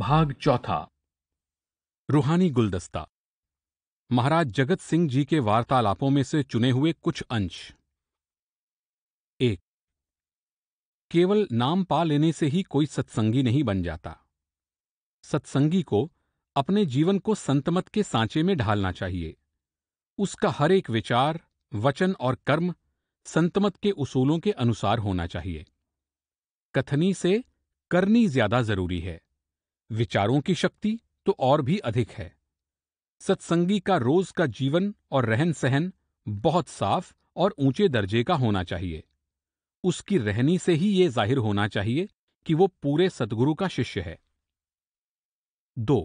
भाग चौथा रूहानी गुलदस्ता महाराज जगत सिंह जी के वार्तालापों में से चुने हुए कुछ अंश एक केवल नाम पा लेने से ही कोई सत्संगी नहीं बन जाता सत्संगी को अपने जीवन को संतमत के सांचे में ढालना चाहिए उसका हर एक विचार वचन और कर्म संतमत के उसूलों के अनुसार होना चाहिए कथनी से करनी ज्यादा जरूरी है विचारों की शक्ति तो और भी अधिक है सत्संगी का रोज का जीवन और रहन सहन बहुत साफ और ऊंचे दर्जे का होना चाहिए उसकी रहनी से ही ये जाहिर होना चाहिए कि वो पूरे सदगुरु का शिष्य है दो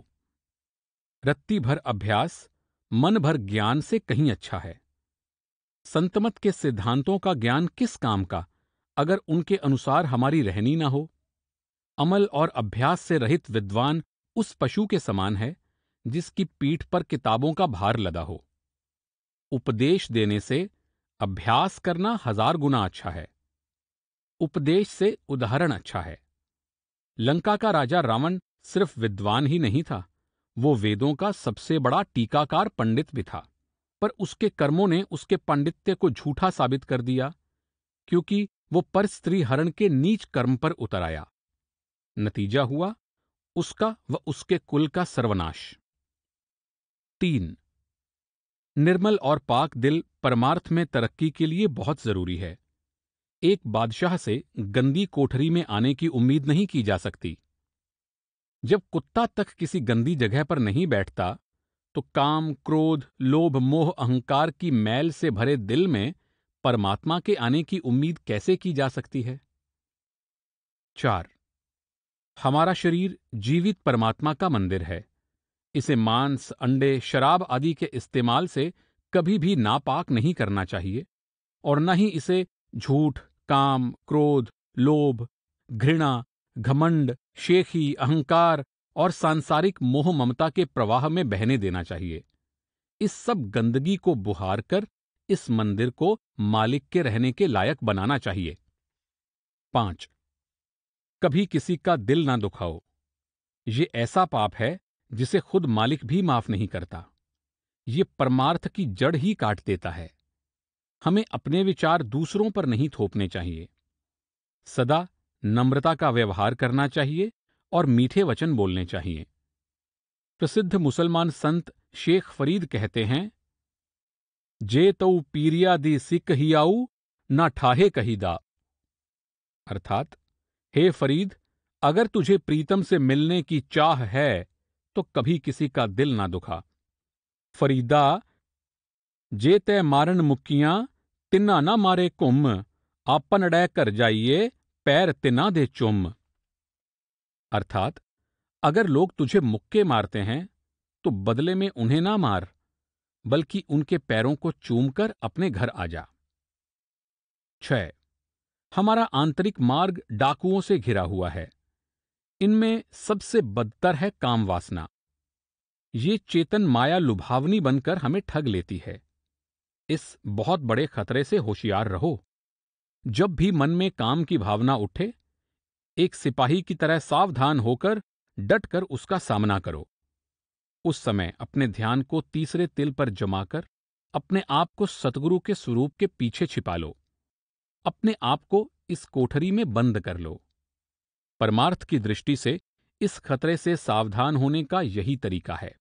रत्ती भर अभ्यास मन भर ज्ञान से कहीं अच्छा है संतमत के सिद्धांतों का ज्ञान किस काम का अगर उनके अनुसार हमारी रहनी ना हो अमल और अभ्यास से रहित विद्वान उस पशु के समान है जिसकी पीठ पर किताबों का भार लदा हो उपदेश देने से अभ्यास करना हजार गुना अच्छा है उपदेश से उदाहरण अच्छा है लंका का राजा रावण सिर्फ विद्वान ही नहीं था वो वेदों का सबसे बड़ा टीकाकार पंडित भी था पर उसके कर्मों ने उसके पांडित्य को झूठा साबित कर दिया क्योंकि वो पर स्त्री हरण के नीच कर्म पर उतर आया नतीजा हुआ उसका व उसके कुल का सर्वनाश तीन निर्मल और पाक दिल परमार्थ में तरक्की के लिए बहुत जरूरी है एक बादशाह से गंदी कोठरी में आने की उम्मीद नहीं की जा सकती जब कुत्ता तक किसी गंदी जगह पर नहीं बैठता तो काम क्रोध लोभ मोह अहंकार की मैल से भरे दिल में परमात्मा के आने की उम्मीद कैसे की जा सकती है चार हमारा शरीर जीवित परमात्मा का मंदिर है इसे मांस अंडे शराब आदि के इस्तेमाल से कभी भी नापाक नहीं करना चाहिए और न ही इसे झूठ काम क्रोध लोभ घृणा घमंड शेखी अहंकार और सांसारिक मोह ममता के प्रवाह में बहने देना चाहिए इस सब गंदगी को बुहार कर इस मंदिर को मालिक के रहने के लायक बनाना चाहिए पांच कभी किसी का दिल ना दुखाओ ये ऐसा पाप है जिसे खुद मालिक भी माफ नहीं करता ये परमार्थ की जड़ ही काट देता है हमें अपने विचार दूसरों पर नहीं थोपने चाहिए सदा नम्रता का व्यवहार करना चाहिए और मीठे वचन बोलने चाहिए प्रसिद्ध मुसलमान संत शेख फरीद कहते हैं जे तो पीरिया दी सिक आऊ ना ठाहे कही दा अर्थात हे फरीद अगर तुझे प्रीतम से मिलने की चाह है तो कभी किसी का दिल ना दुखा फरीदा जे तय मारन मुक्कियां तिना ना मारे कुम आपन अड़ै कर जाइए पैर तिना दे चुम अर्थात अगर लोग तुझे मुक्के मारते हैं तो बदले में उन्हें ना मार बल्कि उनके पैरों को चूमकर अपने घर आ जा छह हमारा आंतरिक मार्ग डाकुओं से घिरा हुआ है इनमें सबसे बदतर है काम वासना ये चेतन माया लुभावनी बनकर हमें ठग लेती है इस बहुत बड़े खतरे से होशियार रहो जब भी मन में काम की भावना उठे एक सिपाही की तरह सावधान होकर डट कर उसका सामना करो उस समय अपने ध्यान को तीसरे तिल पर जमाकर अपने आप को सतगुरु के स्वरूप के पीछे छिपा लो अपने आप को इस कोठरी में बंद कर लो परमार्थ की दृष्टि से इस खतरे से सावधान होने का यही तरीका है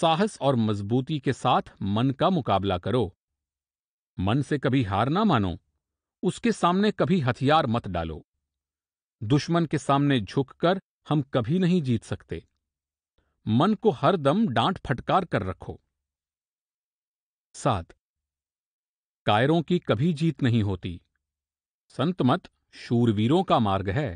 साहस और मजबूती के साथ मन का मुकाबला करो मन से कभी हार ना मानो उसके सामने कभी हथियार मत डालो दुश्मन के सामने झुककर हम कभी नहीं जीत सकते मन को हर दम डांट फटकार कर रखो सात कायरों की कभी जीत नहीं होती संतमत शूरवीरों का मार्ग है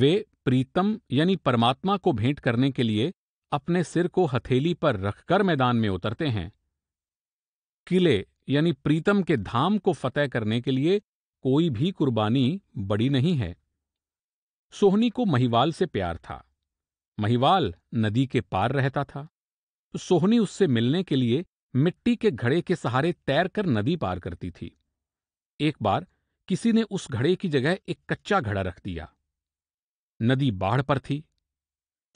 वे प्रीतम यानी परमात्मा को भेंट करने के लिए अपने सिर को हथेली पर रखकर मैदान में उतरते हैं किले यानी प्रीतम के धाम को फतेह करने के लिए कोई भी कुर्बानी बड़ी नहीं है सोहनी को महिवाल से प्यार था महिवाल नदी के पार रहता था तो सोहनी उससे मिलने के लिए मिट्टी के घड़े के सहारे तैरकर नदी पार करती थी एक बार किसी ने उस घड़े की जगह एक कच्चा घड़ा रख दिया नदी बाढ़ पर थी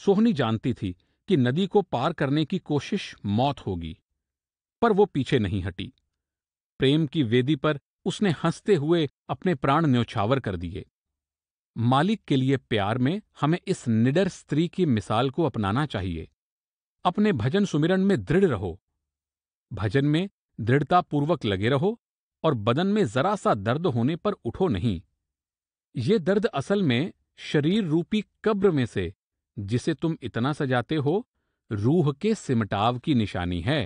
सोहनी जानती थी कि नदी को पार करने की कोशिश मौत होगी पर वो पीछे नहीं हटी प्रेम की वेदी पर उसने हंसते हुए अपने प्राण न्योछावर कर दिए मालिक के लिए प्यार में हमें इस निडर स्त्री की मिसाल को अपनाना चाहिए अपने भजन सुमिरन में दृढ़ रहो भजन में दृढ़तापूर्वक लगे रहो और बदन में जरा सा दर्द होने पर उठो नहीं ये दर्द असल में शरीर रूपी कब्र में से जिसे तुम इतना सजाते हो रूह के सिमटाव की निशानी है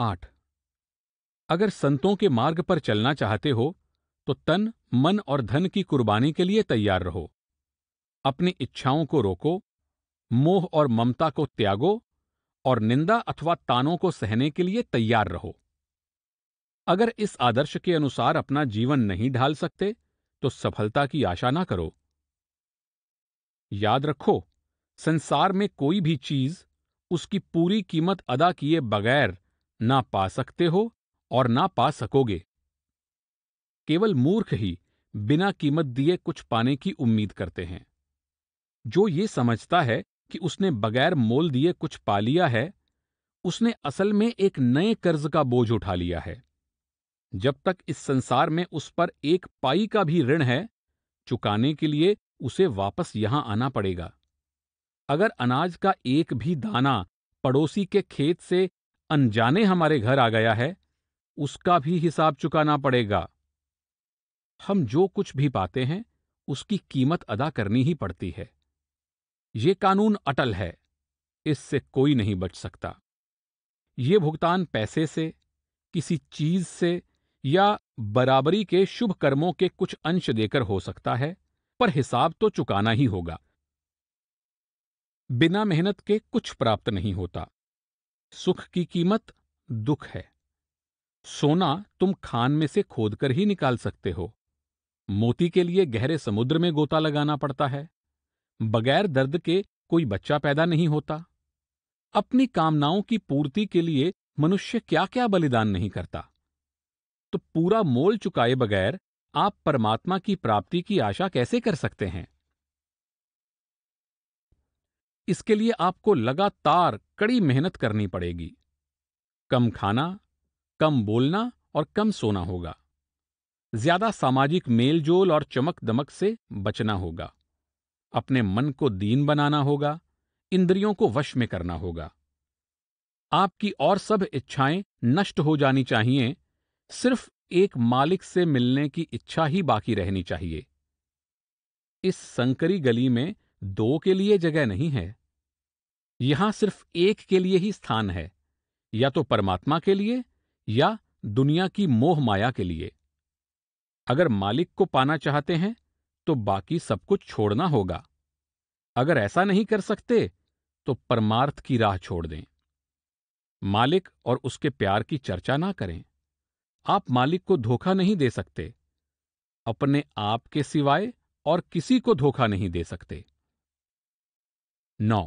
आठ अगर संतों के मार्ग पर चलना चाहते हो तो तन मन और धन की कुर्बानी के लिए तैयार रहो अपनी इच्छाओं को रोको मोह और ममता को त्यागो और निंदा अथवा तानों को सहने के लिए तैयार रहो अगर इस आदर्श के अनुसार अपना जीवन नहीं ढाल सकते तो सफलता की आशा ना करो याद रखो संसार में कोई भी चीज उसकी पूरी कीमत अदा किए बगैर ना पा सकते हो और ना पा सकोगे केवल मूर्ख ही बिना कीमत दिए कुछ पाने की उम्मीद करते हैं जो ये समझता है कि उसने बगैर मोल दिए कुछ पा लिया है उसने असल में एक नए कर्ज का बोझ उठा लिया है जब तक इस संसार में उस पर एक पाई का भी ऋण है चुकाने के लिए उसे वापस यहां आना पड़ेगा अगर अनाज का एक भी दाना पड़ोसी के खेत से अनजाने हमारे घर आ गया है उसका भी हिसाब चुकाना पड़ेगा हम जो कुछ भी पाते हैं उसकी कीमत अदा करनी ही पड़ती है ये कानून अटल है इससे कोई नहीं बच सकता ये भुगतान पैसे से किसी चीज से या बराबरी के शुभ कर्मों के कुछ अंश देकर हो सकता है पर हिसाब तो चुकाना ही होगा बिना मेहनत के कुछ प्राप्त नहीं होता सुख की कीमत दुख है सोना तुम खान में से खोदकर ही निकाल सकते हो मोती के लिए गहरे समुद्र में गोता लगाना पड़ता है बगैर दर्द के कोई बच्चा पैदा नहीं होता अपनी कामनाओं की पूर्ति के लिए मनुष्य क्या क्या बलिदान नहीं करता तो पूरा मोल चुकाए बगैर आप परमात्मा की प्राप्ति की आशा कैसे कर सकते हैं इसके लिए आपको लगातार कड़ी मेहनत करनी पड़ेगी कम खाना कम बोलना और कम सोना होगा ज्यादा सामाजिक मेलजोल और चमक दमक से बचना होगा अपने मन को दीन बनाना होगा इंद्रियों को वश में करना होगा आपकी और सब इच्छाएं नष्ट हो जानी चाहिए सिर्फ एक मालिक से मिलने की इच्छा ही बाकी रहनी चाहिए इस संकरी गली में दो के लिए जगह नहीं है यहां सिर्फ एक के लिए ही स्थान है या तो परमात्मा के लिए या दुनिया की मोह माया के लिए अगर मालिक को पाना चाहते हैं तो बाकी सब कुछ छोड़ना होगा अगर ऐसा नहीं कर सकते तो परमार्थ की राह छोड़ दें मालिक और उसके प्यार की चर्चा ना करें आप मालिक को धोखा नहीं दे सकते अपने आप के सिवाय और किसी को धोखा नहीं दे सकते नौ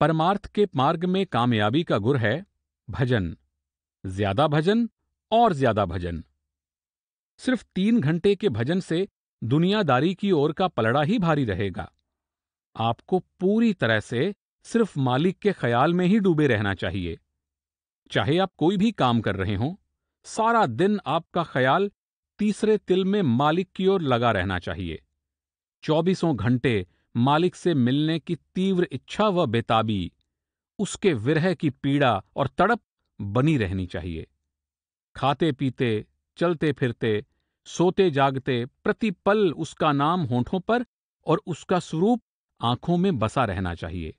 परमार्थ के मार्ग में कामयाबी का गुर है भजन ज्यादा भजन और ज्यादा भजन सिर्फ तीन घंटे के भजन से दुनियादारी की ओर का पलड़ा ही भारी रहेगा आपको पूरी तरह से सिर्फ मालिक के ख्याल में ही डूबे रहना चाहिए चाहे आप कोई भी काम कर रहे हों सारा दिन आपका ख्याल तीसरे तिल में मालिक की ओर लगा रहना चाहिए चौबीसों घंटे मालिक से मिलने की तीव्र इच्छा व बेताबी उसके विरह की पीड़ा और तड़प बनी रहनी चाहिए खाते पीते चलते फिरते सोते जागते प्रतिपल उसका नाम होठों पर और उसका स्वरूप आंखों में बसा रहना चाहिए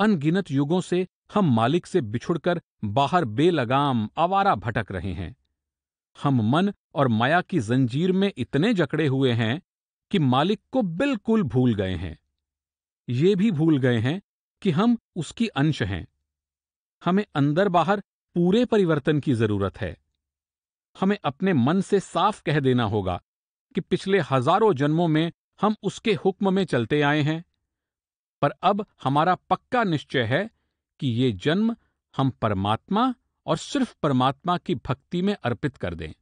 अनगिनत युगों से हम मालिक से बिछुड़कर बाहर बेलगाम आवारा भटक रहे हैं हम मन और माया की जंजीर में इतने जकड़े हुए हैं कि मालिक को बिल्कुल भूल गए हैं ये भी भूल गए हैं कि हम उसकी अंश हैं हमें अंदर बाहर पूरे परिवर्तन की जरूरत है हमें अपने मन से साफ कह देना होगा कि पिछले हजारों जन्मों में हम उसके हुक्म में चलते आए हैं पर अब हमारा पक्का निश्चय है कि ये जन्म हम परमात्मा और सिर्फ परमात्मा की भक्ति में अर्पित कर दें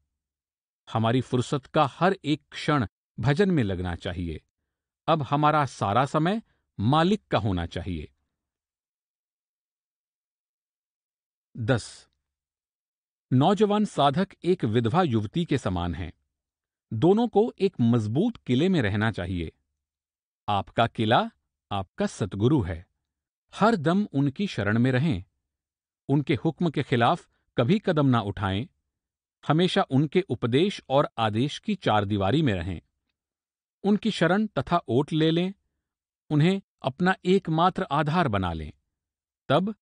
हमारी फुर्सत का हर एक क्षण भजन में लगना चाहिए अब हमारा सारा समय मालिक का होना चाहिए दस नौजवान साधक एक विधवा युवती के समान हैं दोनों को एक मजबूत किले में रहना चाहिए आपका किला आपका सतगुरु है हर दम उनकी शरण में रहें उनके हुक्म के खिलाफ कभी कदम ना उठाएं हमेशा उनके उपदेश और आदेश की चारदीवारी में रहें उनकी शरण तथा ओट ले लें उन्हें अपना एकमात्र आधार बना लें तब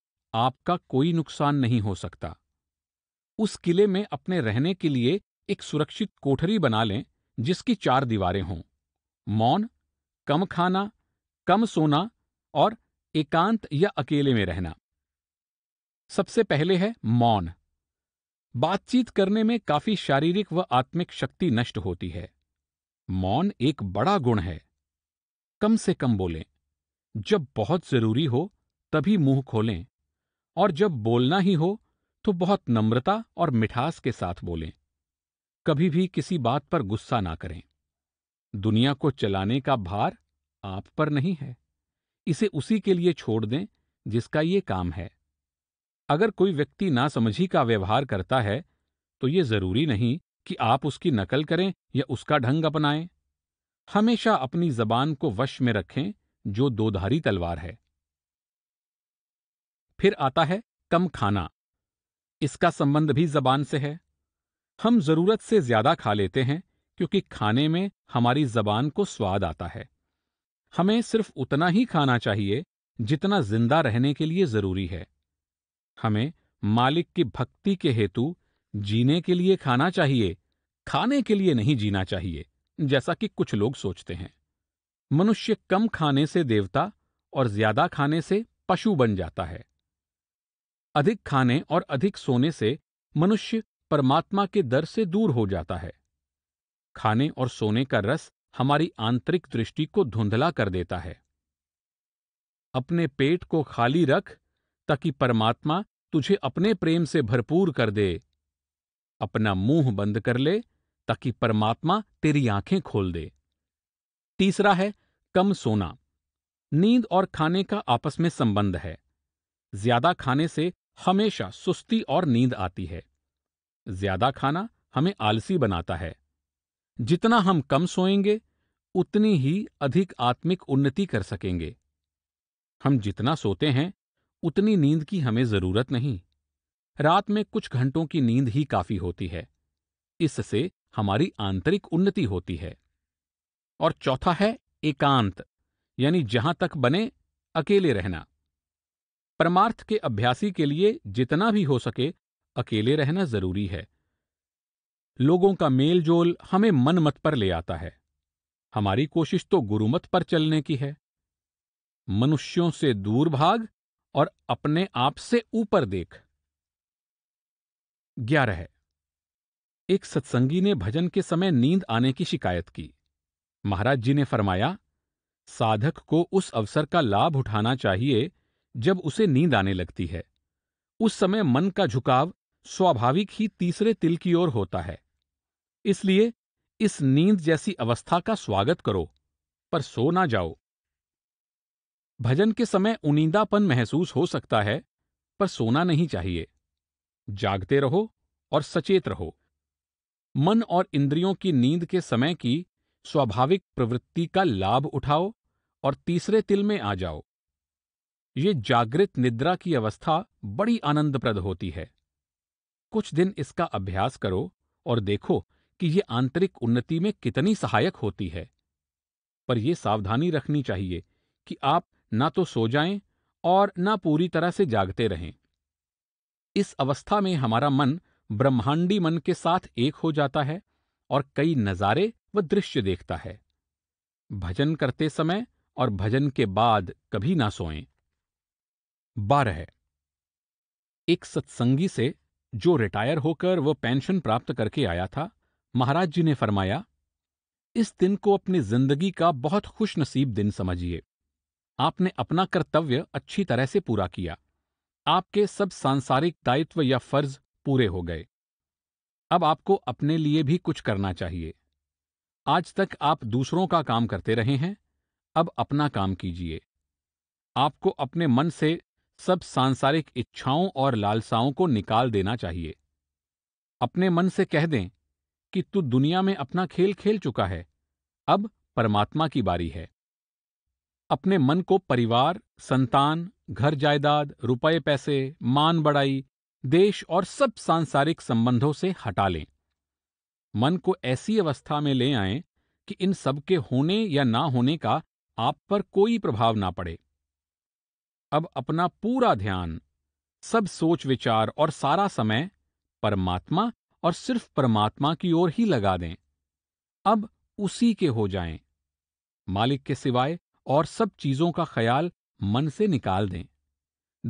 आपका कोई नुकसान नहीं हो सकता उस किले में अपने रहने के लिए एक सुरक्षित कोठरी बना लें जिसकी चार दीवारें हों मौन कम खाना कम सोना और एकांत या अकेले में रहना सबसे पहले है मौन बातचीत करने में काफी शारीरिक व आत्मिक शक्ति नष्ट होती है मौन एक बड़ा गुण है कम से कम बोलें जब बहुत जरूरी हो तभी मुंह खोलें और जब बोलना ही हो तो बहुत नम्रता और मिठास के साथ बोलें कभी भी किसी बात पर गुस्सा ना करें दुनिया को चलाने का भार आप पर नहीं है इसे उसी के लिए छोड़ दें जिसका ये काम है अगर कोई व्यक्ति नासमझी का व्यवहार करता है तो ये जरूरी नहीं कि आप उसकी नकल करें या उसका ढंग अपनाएं हमेशा अपनी जबान को वश में रखें जो दोधारी तलवार है फिर आता है कम खाना इसका संबंध भी जबान से है हम जरूरत से ज्यादा खा लेते हैं क्योंकि खाने में हमारी जबान को स्वाद आता है हमें सिर्फ उतना ही खाना चाहिए जितना जिंदा रहने के लिए जरूरी है हमें मालिक की भक्ति के हेतु जीने के लिए खाना चाहिए खाने के लिए नहीं जीना चाहिए जैसा कि कुछ लोग सोचते हैं मनुष्य कम खाने से देवता और ज्यादा खाने से पशु बन जाता है अधिक खाने और अधिक सोने से मनुष्य परमात्मा के दर से दूर हो जाता है खाने और सोने का रस हमारी आंतरिक दृष्टि को धुंधला कर देता है अपने पेट को खाली रख ताकि परमात्मा तुझे अपने प्रेम से भरपूर कर दे अपना मुंह बंद कर ले ताकि परमात्मा तेरी आंखें खोल दे तीसरा है कम सोना नींद और खाने का आपस में संबंध है ज्यादा खाने से हमेशा सुस्ती और नींद आती है ज्यादा खाना हमें आलसी बनाता है जितना हम कम सोएंगे उतनी ही अधिक आत्मिक उन्नति कर सकेंगे हम जितना सोते हैं उतनी नींद की हमें जरूरत नहीं रात में कुछ घंटों की नींद ही काफी होती है इससे हमारी आंतरिक उन्नति होती है और चौथा है एकांत यानी जहां तक बने अकेले रहना परमार्थ के अभ्यासी के लिए जितना भी हो सके अकेले रहना जरूरी है लोगों का मेल जोल हमें मनमत पर ले आता है हमारी कोशिश तो गुरुमत पर चलने की है मनुष्यों से दूर भाग और अपने आप से ऊपर देख ग्यारह एक सत्संगी ने भजन के समय नींद आने की शिकायत की महाराज जी ने फरमाया साधक को उस अवसर का लाभ उठाना चाहिए जब उसे नींद आने लगती है उस समय मन का झुकाव स्वाभाविक ही तीसरे तिल की ओर होता है इसलिए इस नींद जैसी अवस्था का स्वागत करो पर सो ना जाओ भजन के समय उनींदापन महसूस हो सकता है पर सोना नहीं चाहिए जागते रहो और सचेत रहो मन और इंद्रियों की नींद के समय की स्वाभाविक प्रवृत्ति का लाभ उठाओ और तीसरे तिल में आ जाओ ये जागृत निद्रा की अवस्था बड़ी आनंदप्रद होती है कुछ दिन इसका अभ्यास करो और देखो कि ये आंतरिक उन्नति में कितनी सहायक होती है पर यह सावधानी रखनी चाहिए कि आप ना तो सो जाएं और ना पूरी तरह से जागते रहें इस अवस्था में हमारा मन ब्रह्मांडी मन के साथ एक हो जाता है और कई नज़ारे व दृश्य देखता है भजन करते समय और भजन के बाद कभी ना सोएं बारह एक सत्संगी से जो रिटायर होकर वह पेंशन प्राप्त करके आया था महाराज जी ने फरमाया इस दिन को अपनी जिंदगी का बहुत खुश नसीब दिन समझिए आपने अपना कर्तव्य अच्छी तरह से पूरा किया आपके सब सांसारिक दायित्व या फर्ज पूरे हो गए अब आपको अपने लिए भी कुछ करना चाहिए आज तक आप दूसरों का काम करते रहे हैं अब अपना काम कीजिए आपको अपने मन से सब सांसारिक इच्छाओं और लालसाओं को निकाल देना चाहिए अपने मन से कह दें कि तू दुनिया में अपना खेल खेल चुका है अब परमात्मा की बारी है अपने मन को परिवार संतान घर जायदाद रुपए पैसे मान बढ़ाई देश और सब सांसारिक संबंधों से हटा लें मन को ऐसी अवस्था में ले आए कि इन सबके होने या ना होने का आप पर कोई प्रभाव ना पड़े अब अपना पूरा ध्यान सब सोच विचार और सारा समय परमात्मा और सिर्फ परमात्मा की ओर ही लगा दें अब उसी के हो जाएं। मालिक के सिवाय और सब चीजों का ख्याल मन से निकाल दें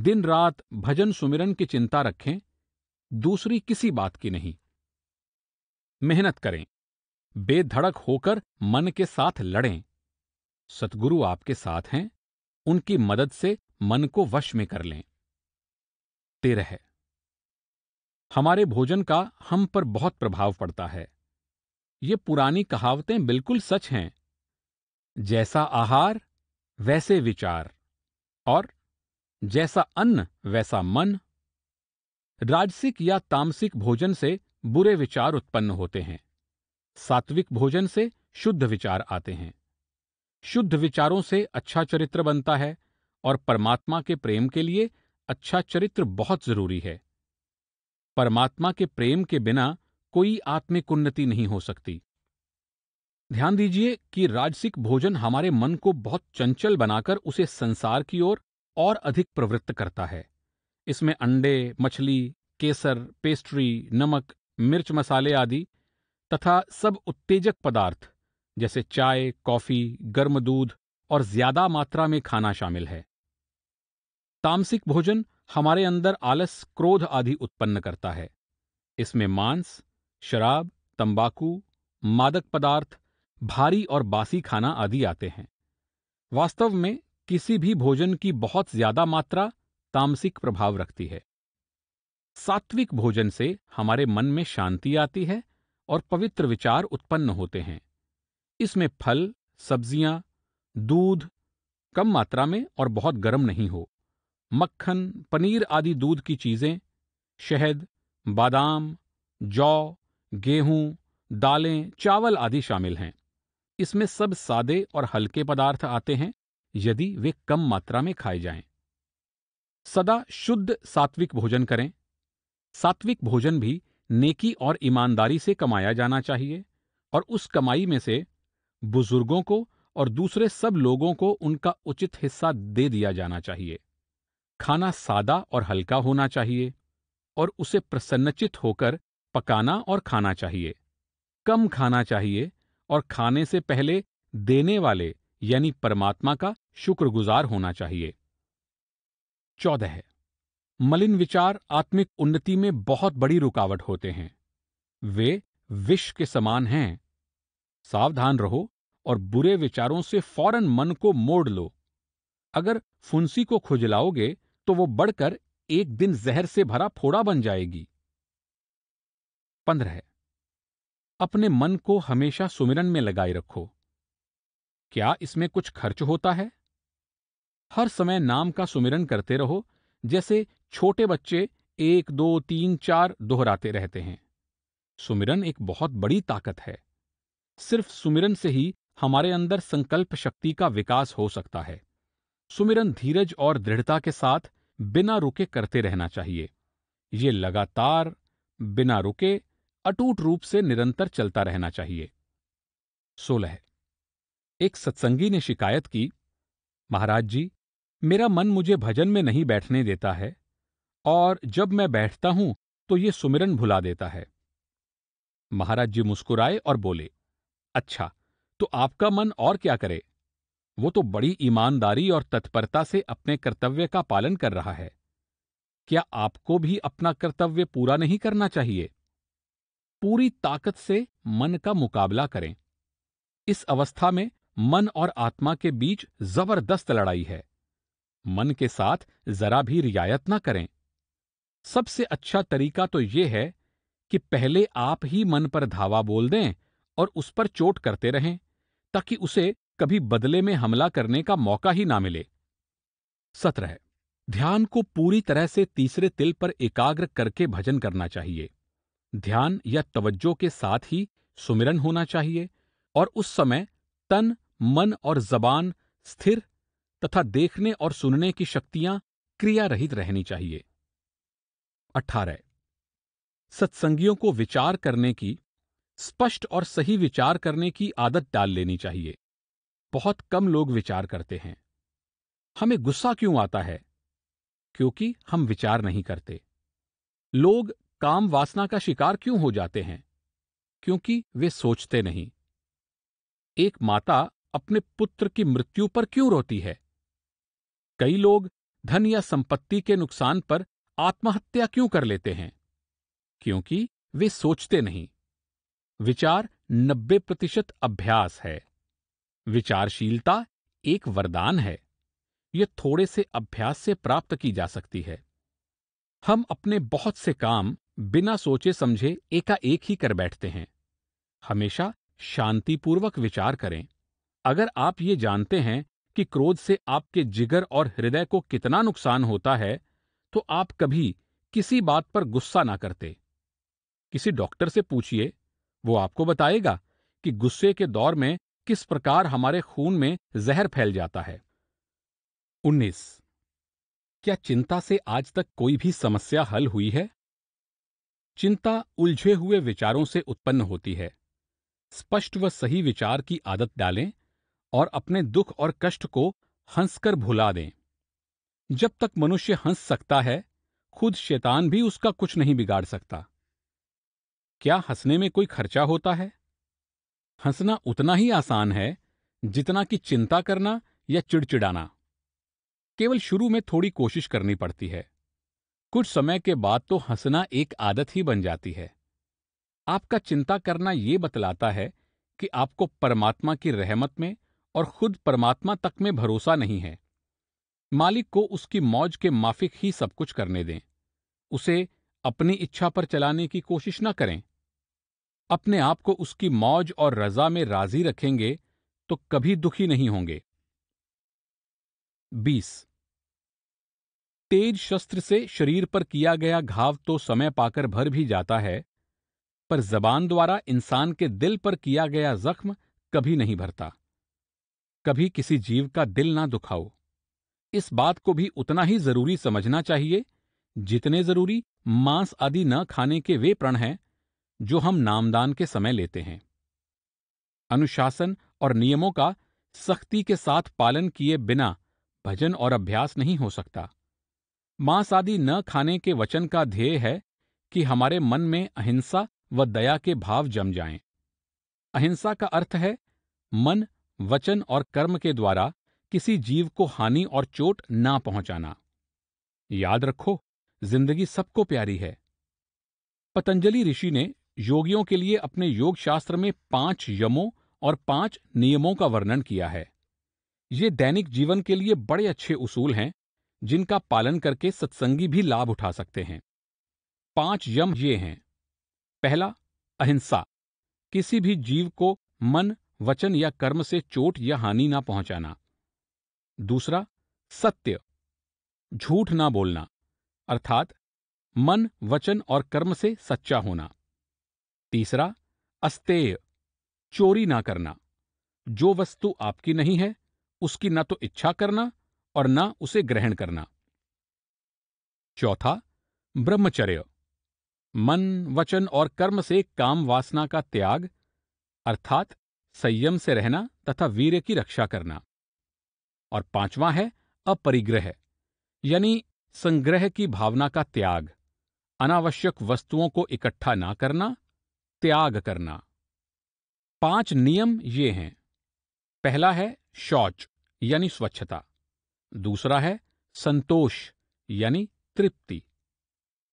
दिन रात भजन सुमिरन की चिंता रखें दूसरी किसी बात की नहीं मेहनत करें बेधड़क होकर मन के साथ लड़ें सतगुरु आपके साथ हैं उनकी मदद से मन को वश में कर लें तेरह हमारे भोजन का हम पर बहुत प्रभाव पड़ता है ये पुरानी कहावतें बिल्कुल सच हैं जैसा आहार वैसे विचार और जैसा अन्न वैसा मन राजसिक या तामसिक भोजन से बुरे विचार उत्पन्न होते हैं सात्विक भोजन से शुद्ध विचार आते हैं शुद्ध विचारों से अच्छा चरित्र बनता है और परमात्मा के प्रेम के लिए अच्छा चरित्र बहुत जरूरी है परमात्मा के प्रेम के बिना कोई आत्मिक उन्नति नहीं हो सकती ध्यान दीजिए कि राजसिक भोजन हमारे मन को बहुत चंचल बनाकर उसे संसार की ओर और अधिक प्रवृत्त करता है इसमें अंडे मछली केसर पेस्ट्री नमक मिर्च मसाले आदि तथा सब उत्तेजक पदार्थ जैसे चाय कॉफ़ी गर्म दूध और ज्यादा मात्रा में खाना शामिल है तामसिक भोजन हमारे अंदर आलस क्रोध आदि उत्पन्न करता है इसमें मांस शराब तंबाकू मादक पदार्थ भारी और बासी खाना आदि आते हैं वास्तव में किसी भी भोजन की बहुत ज्यादा मात्रा तामसिक प्रभाव रखती है सात्विक भोजन से हमारे मन में शांति आती है और पवित्र विचार उत्पन्न होते हैं इसमें फल सब्जियां दूध कम मात्रा में और बहुत गर्म नहीं हो मक्खन पनीर आदि दूध की चीज़ें शहद बादाम जौ गेहूं दालें चावल आदि शामिल हैं इसमें सब सादे और हल्के पदार्थ आते हैं यदि वे कम मात्रा में खाए जाएं। सदा शुद्ध सात्विक भोजन करें सात्विक भोजन भी नेकी और ईमानदारी से कमाया जाना चाहिए और उस कमाई में से बुजुर्गों को और दूसरे सब लोगों को उनका उचित हिस्सा दे दिया जाना चाहिए खाना सादा और हल्का होना चाहिए और उसे प्रसन्नचित होकर पकाना और खाना चाहिए कम खाना चाहिए और खाने से पहले देने वाले यानी परमात्मा का शुक्रगुजार होना चाहिए चौदह मलिन विचार आत्मिक उन्नति में बहुत बड़ी रुकावट होते हैं वे विष के समान हैं सावधान रहो और बुरे विचारों से फौरन मन को मोड़ लो अगर फुंसी को खुजलाओगे तो वो बढ़कर एक दिन जहर से भरा फोड़ा बन जाएगी पंद्रह अपने मन को हमेशा सुमिरन में लगाए रखो क्या इसमें कुछ खर्च होता है हर समय नाम का सुमिरन करते रहो जैसे छोटे बच्चे एक दो तीन चार दोहराते रहते हैं सुमिरन एक बहुत बड़ी ताकत है सिर्फ सुमिरन से ही हमारे अंदर संकल्प शक्ति का विकास हो सकता है सुमिरन धीरज और दृढ़ता के साथ बिना रुके करते रहना चाहिए ये लगातार बिना रुके अटूट रूप से निरंतर चलता रहना चाहिए सोलह एक सत्संगी ने शिकायत की महाराज जी मेरा मन मुझे भजन में नहीं बैठने देता है और जब मैं बैठता हूं तो ये सुमिरन भुला देता है महाराज जी मुस्कुराए और बोले अच्छा तो आपका मन और क्या करे वो तो बड़ी ईमानदारी और तत्परता से अपने कर्तव्य का पालन कर रहा है क्या आपको भी अपना कर्तव्य पूरा नहीं करना चाहिए पूरी ताकत से मन का मुकाबला करें इस अवस्था में मन और आत्मा के बीच जबरदस्त लड़ाई है मन के साथ जरा भी रियायत ना करें सबसे अच्छा तरीका तो यह है कि पहले आप ही मन पर धावा बोल दें और उस पर चोट करते रहें ताकि उसे कभी बदले में हमला करने का मौका ही ना मिले सत्रह ध्यान को पूरी तरह से तीसरे तिल पर एकाग्र करके भजन करना चाहिए ध्यान या तवज्जो के साथ ही सुमिरन होना चाहिए और उस समय तन मन और जबान स्थिर तथा देखने और सुनने की शक्तियां क्रिया रहित रहनी चाहिए अठारह सत्संगियों को विचार करने की स्पष्ट और सही विचार करने की आदत डाल लेनी चाहिए बहुत कम लोग विचार करते हैं हमें गुस्सा क्यों आता है क्योंकि हम विचार नहीं करते लोग काम वासना का शिकार क्यों हो जाते हैं क्योंकि वे सोचते नहीं एक माता अपने पुत्र की मृत्यु पर क्यों रोती है कई लोग धन या संपत्ति के नुकसान पर आत्महत्या क्यों कर लेते हैं क्योंकि वे सोचते नहीं विचार नब्बे प्रतिशत अभ्यास है विचारशीलता एक वरदान है यह थोड़े से अभ्यास से प्राप्त की जा सकती है हम अपने बहुत से काम बिना सोचे समझे एकाएक ही कर बैठते हैं हमेशा शांतिपूर्वक विचार करें अगर आप ये जानते हैं कि क्रोध से आपके जिगर और हृदय को कितना नुकसान होता है तो आप कभी किसी बात पर गुस्सा ना करते किसी डॉक्टर से पूछिए वो आपको बताएगा कि गुस्से के दौर में किस प्रकार हमारे खून में जहर फैल जाता है उन्नीस क्या चिंता से आज तक कोई भी समस्या हल हुई है चिंता उलझे हुए विचारों से उत्पन्न होती है स्पष्ट व सही विचार की आदत डालें और अपने दुख और कष्ट को हंसकर भुला दें जब तक मनुष्य हंस सकता है खुद शैतान भी उसका कुछ नहीं बिगाड़ सकता क्या हंसने में कोई खर्चा होता है हंसना उतना ही आसान है जितना कि चिंता करना या चिड़चिड़ाना केवल शुरू में थोड़ी कोशिश करनी पड़ती है कुछ समय के बाद तो हंसना एक आदत ही बन जाती है आपका चिंता करना यह बतलाता है कि आपको परमात्मा की रहमत में और खुद परमात्मा तक में भरोसा नहीं है मालिक को उसकी मौज के माफिक ही सब कुछ करने दें उसे अपनी इच्छा पर चलाने की कोशिश ना करें अपने आप को उसकी मौज और रजा में राजी रखेंगे तो कभी दुखी नहीं होंगे बीस तेज शस्त्र से शरीर पर किया गया घाव तो समय पाकर भर भी जाता है पर जबान द्वारा इंसान के दिल पर किया गया जख्म कभी नहीं भरता कभी किसी जीव का दिल ना दुखाओ इस बात को भी उतना ही जरूरी समझना चाहिए जितने जरूरी मांस आदि न खाने के वे प्रण हैं जो हम नामदान के समय लेते हैं अनुशासन और नियमों का सख्ती के साथ पालन किए बिना भजन और अभ्यास नहीं हो सकता मांस आदि न खाने के वचन का ध्येय है कि हमारे मन में अहिंसा व दया के भाव जम जाएं। अहिंसा का अर्थ है मन वचन और कर्म के द्वारा किसी जीव को हानि और चोट ना पहुंचाना याद रखो जिंदगी सबको प्यारी है पतंजलि ऋषि ने योगियों के लिए अपने योग शास्त्र में पांच यमों और पांच नियमों का वर्णन किया है ये दैनिक जीवन के लिए बड़े अच्छे उसूल हैं जिनका पालन करके सत्संगी भी लाभ उठा सकते हैं पांच यम ये हैं पहला अहिंसा किसी भी जीव को मन वचन या कर्म से चोट या हानि ना पहुंचाना दूसरा सत्य झूठ ना बोलना अर्थात मन वचन और कर्म से सच्चा होना तीसरा अस्तेय चोरी ना करना जो वस्तु आपकी नहीं है उसकी न तो इच्छा करना और न उसे ग्रहण करना चौथा ब्रह्मचर्य मन वचन और कर्म से काम वासना का त्याग अर्थात संयम से रहना तथा वीर की रक्षा करना और पांचवा है अपरिग्रह यानी संग्रह की भावना का त्याग अनावश्यक वस्तुओं को इकट्ठा ना करना त्याग करना पांच नियम ये हैं पहला है शौच यानी स्वच्छता दूसरा है संतोष यानी तृप्ति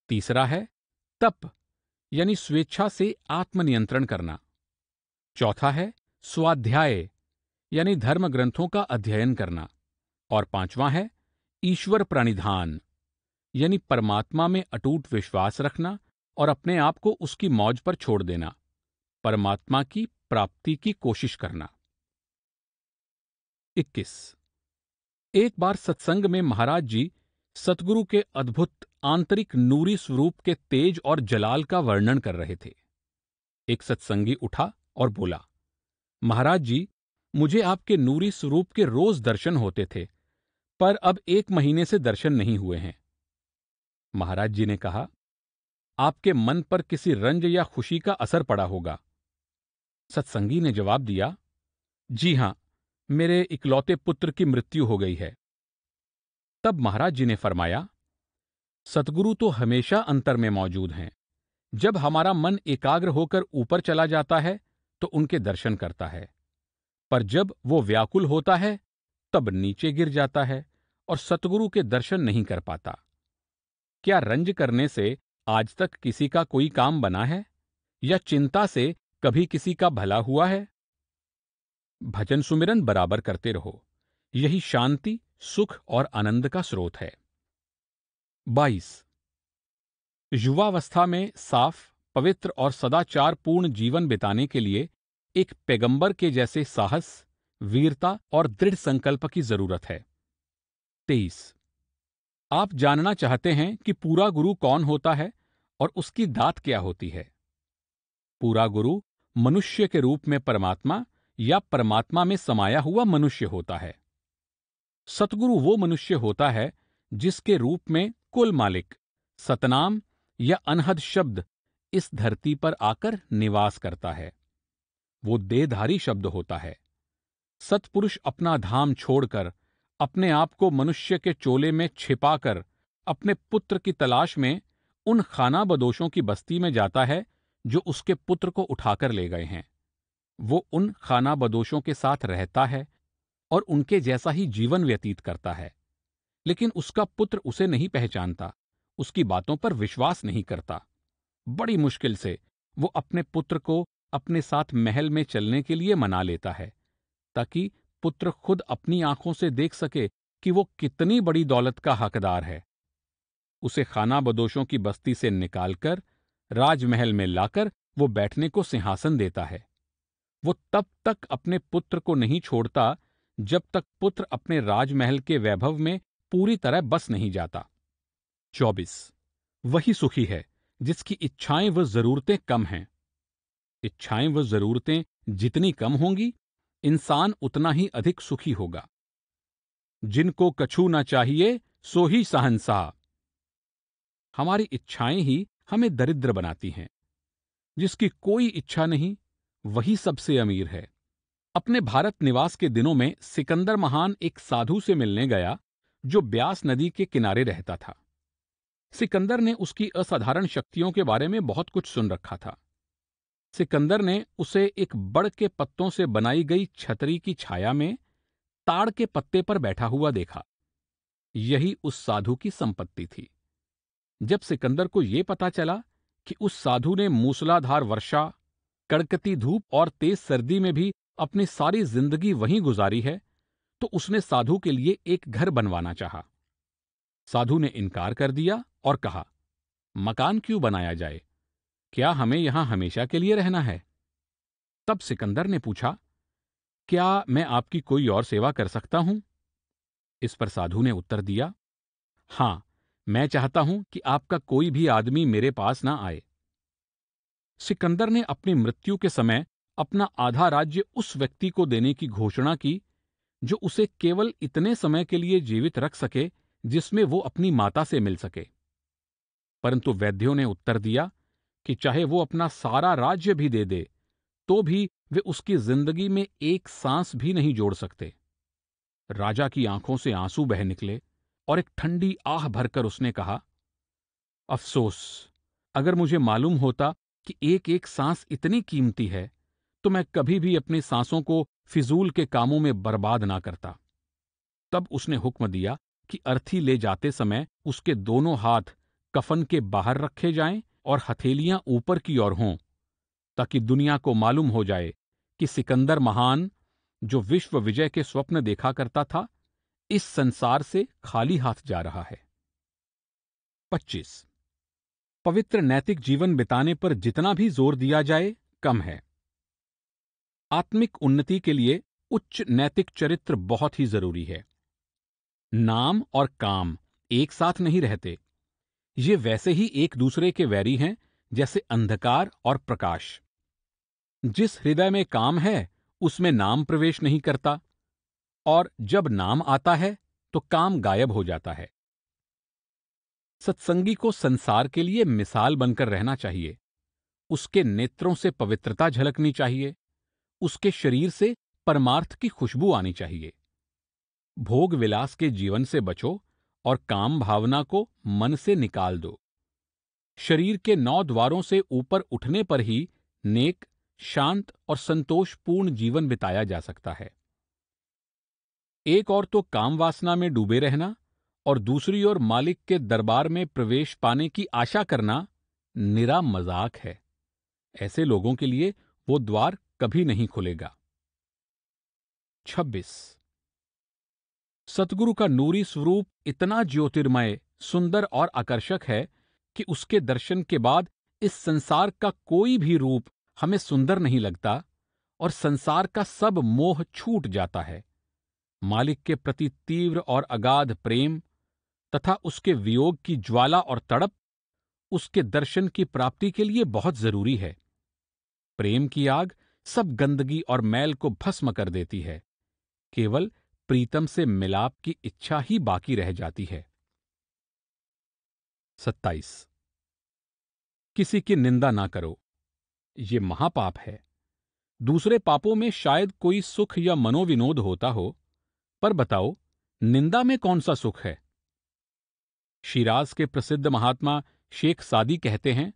तीसरा है तप यानी स्वेच्छा से आत्मनियंत्रण करना चौथा है स्वाध्याय यानी धर्म ग्रंथों का अध्ययन करना और पांचवा है ईश्वर प्रणिधान यानी परमात्मा में अटूट विश्वास रखना और अपने आप को उसकी मौज पर छोड़ देना परमात्मा की प्राप्ति की कोशिश करना 21 एक बार सत्संग में महाराज जी सतगुरु के अद्भुत आंतरिक नूरी स्वरूप के तेज और जलाल का वर्णन कर रहे थे एक सत्संगी उठा और बोला महाराज जी मुझे आपके नूरी स्वरूप के रोज दर्शन होते थे पर अब एक महीने से दर्शन नहीं हुए हैं महाराज जी ने कहा आपके मन पर किसी रंज या खुशी का असर पड़ा होगा सत्संगी ने जवाब दिया जी हां मेरे इकलौते पुत्र की मृत्यु हो गई है तब महाराज जी ने फरमाया सतगुरु तो हमेशा अंतर में मौजूद हैं जब हमारा मन एकाग्र होकर ऊपर चला जाता है तो उनके दर्शन करता है पर जब वो व्याकुल होता है तब नीचे गिर जाता है और सतगुरु के दर्शन नहीं कर पाता क्या रंज करने से आज तक किसी का कोई काम बना है या चिंता से कभी किसी का भला हुआ है भजन सुमिरन बराबर करते रहो यही शांति सुख और आनंद का स्रोत है 22 युवावस्था में साफ पवित्र और सदाचार पूर्ण जीवन बिताने के लिए एक पैगंबर के जैसे साहस वीरता और दृढ़ संकल्प की जरूरत है तेईस आप जानना चाहते हैं कि पूरा गुरु कौन होता है और उसकी दात क्या होती है पूरा गुरु मनुष्य के रूप में परमात्मा या परमात्मा में समाया हुआ मनुष्य होता है सतगुरु वो मनुष्य होता है जिसके रूप में कुल मालिक सतनाम या अनहद शब्द इस धरती पर आकर निवास करता है वो देहधारी शब्द होता है सतपुरुष अपना धाम छोड़कर अपने आप को मनुष्य के चोले में छिपाकर अपने पुत्र की तलाश में उन खाना बदोशों की बस्ती में जाता है जो उसके पुत्र को उठाकर ले गए हैं वो उन खाना बदोशों के साथ रहता है और उनके जैसा ही जीवन व्यतीत करता है लेकिन उसका पुत्र उसे नहीं पहचानता उसकी बातों पर विश्वास नहीं करता बड़ी मुश्किल से वो अपने पुत्र को अपने साथ महल में चलने के लिए मना लेता है ताकि पुत्र खुद अपनी आंखों से देख सके कि वो कितनी बड़ी दौलत का हकदार है उसे खाना बदोशों की बस्ती से निकालकर राजमहल में लाकर वो बैठने को सिंहासन देता है वो तब तक अपने पुत्र को नहीं छोड़ता जब तक पुत्र अपने राजमहल के वैभव में पूरी तरह बस नहीं जाता चौबीस वही सुखी है जिसकी इच्छाएं व जरूरतें कम हैं इच्छाएं व जरूरतें जितनी कम होंगी इंसान उतना ही अधिक सुखी होगा जिनको कछू ना चाहिए सो ही सहनसाह हमारी इच्छाएं ही हमें दरिद्र बनाती हैं जिसकी कोई इच्छा नहीं वही सबसे अमीर है अपने भारत निवास के दिनों में सिकंदर महान एक साधु से मिलने गया जो ब्यास नदी के किनारे रहता था सिकंदर ने उसकी असाधारण शक्तियों के बारे में बहुत कुछ सुन रखा था सिकंदर ने उसे एक बड़ के पत्तों से बनाई गई छतरी की छाया में ताड़ के पत्ते पर बैठा हुआ देखा यही उस साधु की संपत्ति थी जब सिकंदर को यह पता चला कि उस साधु ने मूसलाधार वर्षा कड़कती धूप और तेज सर्दी में भी अपनी सारी जिंदगी वहीं गुजारी है तो उसने साधु के लिए एक घर बनवाना चाहा। साधु ने इनकार कर दिया और कहा मकान क्यों बनाया जाए क्या हमें यहां हमेशा के लिए रहना है तब सिकंदर ने पूछा क्या मैं आपकी कोई और सेवा कर सकता हूं इस पर साधु ने उत्तर दिया हां मैं चाहता हूं कि आपका कोई भी आदमी मेरे पास ना आए सिकंदर ने अपनी मृत्यु के समय अपना आधा राज्य उस व्यक्ति को देने की घोषणा की जो उसे केवल इतने समय के लिए जीवित रख सके जिसमें वो अपनी माता से मिल सके परंतु वैद्यों ने उत्तर दिया कि चाहे वो अपना सारा राज्य भी दे दे तो भी वे उसकी जिंदगी में एक सांस भी नहीं जोड़ सकते राजा की आंखों से आंसू बह निकले और एक ठंडी आह भरकर उसने कहा अफसोस अगर मुझे मालूम होता कि एक एक सांस इतनी कीमती है तो मैं कभी भी अपनी सांसों को फिजूल के कामों में बर्बाद ना करता तब उसने हुक्म दिया कि अर्थी ले जाते समय उसके दोनों हाथ कफन के बाहर रखे जाएं और हथेलियां ऊपर की ओर हों ताकि दुनिया को मालूम हो जाए कि सिकंदर महान जो विश्व विजय के स्वप्न देखा करता था इस संसार से खाली हाथ जा रहा है 25. पवित्र नैतिक जीवन बिताने पर जितना भी जोर दिया जाए कम है आत्मिक उन्नति के लिए उच्च नैतिक चरित्र बहुत ही जरूरी है नाम और काम एक साथ नहीं रहते ये वैसे ही एक दूसरे के वैरी हैं जैसे अंधकार और प्रकाश जिस हृदय में काम है उसमें नाम प्रवेश नहीं करता और जब नाम आता है तो काम गायब हो जाता है सत्संगी को संसार के लिए मिसाल बनकर रहना चाहिए उसके नेत्रों से पवित्रता झलकनी चाहिए उसके शरीर से परमार्थ की खुशबू आनी चाहिए भोग विलास के जीवन से बचो और काम भावना को मन से निकाल दो शरीर के नौ द्वारों से ऊपर उठने पर ही नेक शांत और संतोषपूर्ण जीवन बिताया जा सकता है एक और तो काम वासना में डूबे रहना और दूसरी ओर मालिक के दरबार में प्रवेश पाने की आशा करना निरा मजाक है ऐसे लोगों के लिए वो द्वार कभी नहीं खुलेगा 26 सतगुरु का नूरी स्वरूप इतना ज्योतिर्मय सुंदर और आकर्षक है कि उसके दर्शन के बाद इस संसार का कोई भी रूप हमें सुंदर नहीं लगता और संसार का सब मोह छूट जाता है मालिक के प्रति तीव्र और अगाध प्रेम तथा उसके वियोग की ज्वाला और तड़प उसके दर्शन की प्राप्ति के लिए बहुत जरूरी है प्रेम की आग सब गंदगी और मैल को भस्म कर देती है केवल प्रीतम से मिलाप की इच्छा ही बाकी रह जाती है सत्ताईस किसी की निंदा ना करो ये महापाप है दूसरे पापों में शायद कोई सुख या मनोविनोद होता हो पर बताओ निंदा में कौन सा सुख है शिराज के प्रसिद्ध महात्मा शेख सादी कहते हैं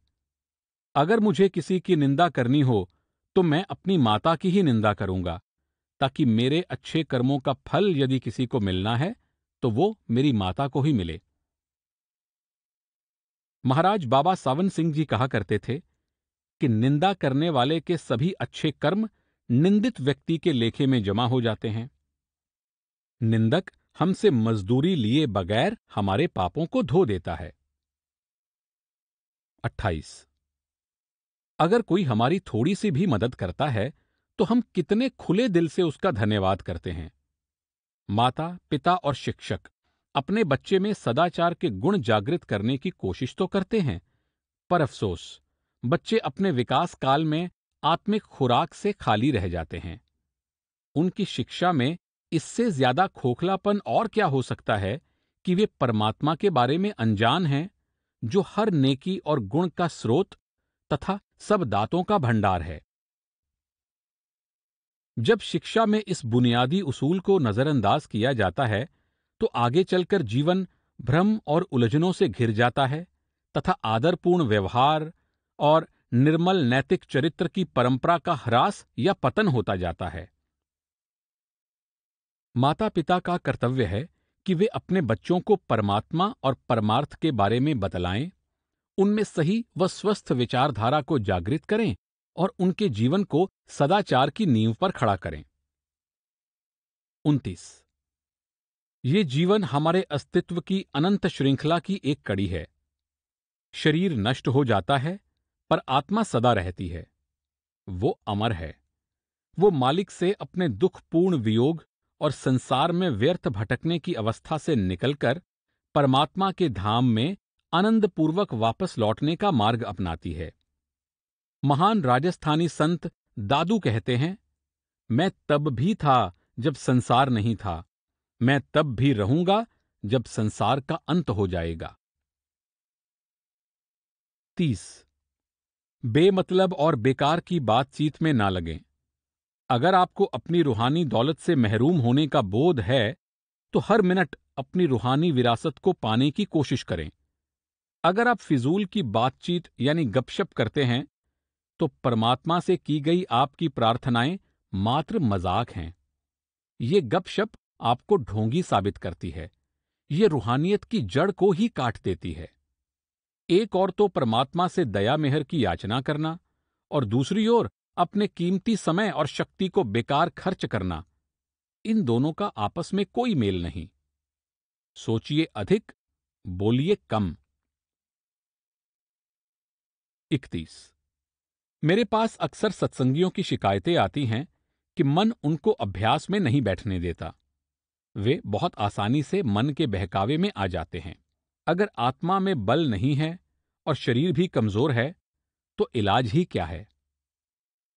अगर मुझे किसी की निंदा करनी हो तो मैं अपनी माता की ही निंदा करूंगा ताकि मेरे अच्छे कर्मों का फल यदि किसी को मिलना है तो वो मेरी माता को ही मिले महाराज बाबा सावन सिंह जी कहा करते थे कि निंदा करने वाले के सभी अच्छे कर्म निंदित व्यक्ति के लेखे में जमा हो जाते हैं निंदक हमसे मजदूरी लिए बगैर हमारे पापों को धो देता है 28. अगर कोई हमारी थोड़ी सी भी मदद करता है तो हम कितने खुले दिल से उसका धन्यवाद करते हैं माता पिता और शिक्षक अपने बच्चे में सदाचार के गुण जागृत करने की कोशिश तो करते हैं पर अफसोस बच्चे अपने विकास काल में आत्मिक खुराक से खाली रह जाते हैं उनकी शिक्षा में इससे ज्यादा खोखलापन और क्या हो सकता है कि वे परमात्मा के बारे में अनजान हैं जो हर नेकी और गुण का स्रोत तथा सब दातों का भंडार है जब शिक्षा में इस बुनियादी उसूल को नजरअंदाज किया जाता है तो आगे चलकर जीवन भ्रम और उलझनों से घिर जाता है तथा आदरपूर्ण व्यवहार और निर्मल नैतिक चरित्र की परंपरा का ह्रास या पतन होता जाता है माता पिता का कर्तव्य है कि वे अपने बच्चों को परमात्मा और परमार्थ के बारे में बतलाएं उनमें सही व स्वस्थ विचारधारा को जागृत करें और उनके जीवन को सदाचार की नींव पर खड़ा करें उनतीस ये जीवन हमारे अस्तित्व की अनंत श्रृंखला की एक कड़ी है शरीर नष्ट हो जाता है पर आत्मा सदा रहती है वो अमर है वो मालिक से अपने दुखपूर्ण वियोग और संसार में व्यर्थ भटकने की अवस्था से निकलकर परमात्मा के धाम में आनंदपूर्वक वापस लौटने का मार्ग अपनाती है महान राजस्थानी संत दादू कहते हैं मैं तब भी था जब संसार नहीं था मैं तब भी रहूंगा जब संसार का अंत हो जाएगा तीस बेमतलब और बेकार की बातचीत में ना लगें अगर आपको अपनी रूहानी दौलत से महरूम होने का बोध है तो हर मिनट अपनी रूहानी विरासत को पाने की कोशिश करें अगर आप फिजूल की बातचीत यानी गपशप करते हैं तो परमात्मा से की गई आपकी प्रार्थनाएं मात्र मजाक हैं ये गपशप आपको ढोंगी साबित करती है ये रूहानियत की जड़ को ही काट देती है एक और तो परमात्मा से दया मेहर की याचना करना और दूसरी ओर अपने कीमती समय और शक्ति को बेकार खर्च करना इन दोनों का आपस में कोई मेल नहीं सोचिए अधिक बोलिए कम इकतीस मेरे पास अक्सर सत्संगियों की शिकायतें आती हैं कि मन उनको अभ्यास में नहीं बैठने देता वे बहुत आसानी से मन के बहकावे में आ जाते हैं अगर आत्मा में बल नहीं है और शरीर भी कमजोर है तो इलाज ही क्या है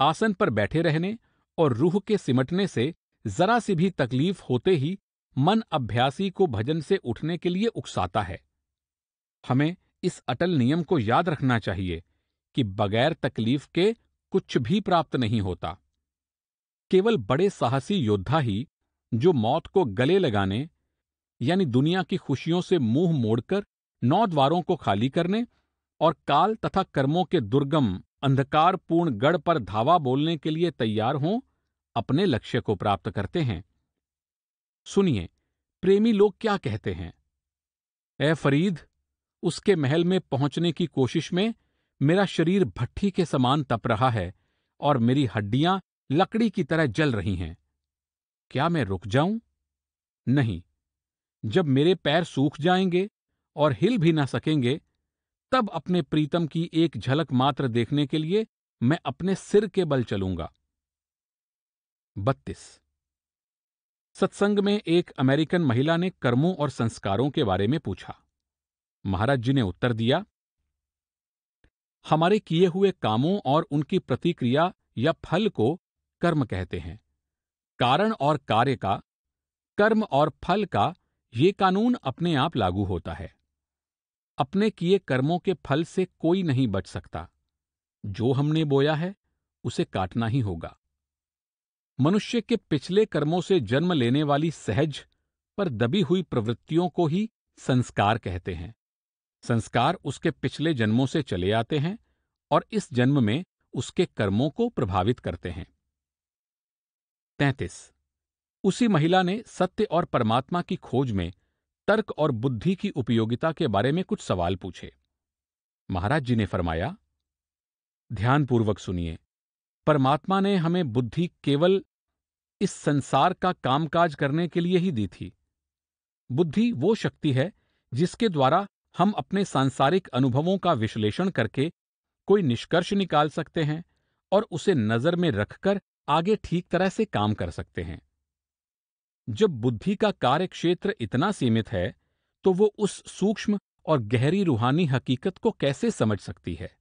आसन पर बैठे रहने और रूह के सिमटने से जरा सी भी तकलीफ होते ही मन अभ्यासी को भजन से उठने के लिए उकसाता है हमें इस अटल नियम को याद रखना चाहिए कि बगैर तकलीफ के कुछ भी प्राप्त नहीं होता केवल बड़े साहसी योद्धा ही जो मौत को गले लगाने यानी दुनिया की खुशियों से मुंह मोड़कर नौ द्वारों को खाली करने और काल तथा कर्मों के दुर्गम अंधकारपूर्ण गढ़ पर धावा बोलने के लिए तैयार हों अपने लक्ष्य को प्राप्त करते हैं सुनिए प्रेमी लोग क्या कहते हैं ए फरीद उसके महल में पहुंचने की कोशिश में मेरा शरीर भट्ठी के समान तप रहा है और मेरी हड्डियां लकड़ी की तरह जल रही हैं क्या मैं रुक जाऊं नहीं जब मेरे पैर सूख जाएंगे और हिल भी ना सकेंगे तब अपने प्रीतम की एक झलक मात्र देखने के लिए मैं अपने सिर के बल चलूंगा बत्तीस सत्संग में एक अमेरिकन महिला ने कर्मों और संस्कारों के बारे में पूछा महाराज जी ने उत्तर दिया हमारे किए हुए कामों और उनकी प्रतिक्रिया या फल को कर्म कहते हैं कारण और कार्य का कर्म और फल का ये कानून अपने आप लागू होता है अपने किए कर्मों के फल से कोई नहीं बच सकता जो हमने बोया है उसे काटना ही होगा मनुष्य के पिछले कर्मों से जन्म लेने वाली सहज पर दबी हुई प्रवृत्तियों को ही संस्कार कहते हैं संस्कार उसके पिछले जन्मों से चले आते हैं और इस जन्म में उसके कर्मों को प्रभावित करते हैं तैतीस उसी महिला ने सत्य और परमात्मा की खोज में तर्क और बुद्धि की उपयोगिता के बारे में कुछ सवाल पूछे महाराज जी ने फरमाया ध्यानपूर्वक सुनिए परमात्मा ने हमें बुद्धि केवल इस संसार का कामकाज करने के लिए ही दी थी बुद्धि वो शक्ति है जिसके द्वारा हम अपने सांसारिक अनुभवों का विश्लेषण करके कोई निष्कर्ष निकाल सकते हैं और उसे नजर में रखकर आगे ठीक तरह से काम कर सकते हैं जब बुद्धि का कार्य क्षेत्र इतना सीमित है तो वो उस सूक्ष्म और गहरी रूहानी हकीकत को कैसे समझ सकती है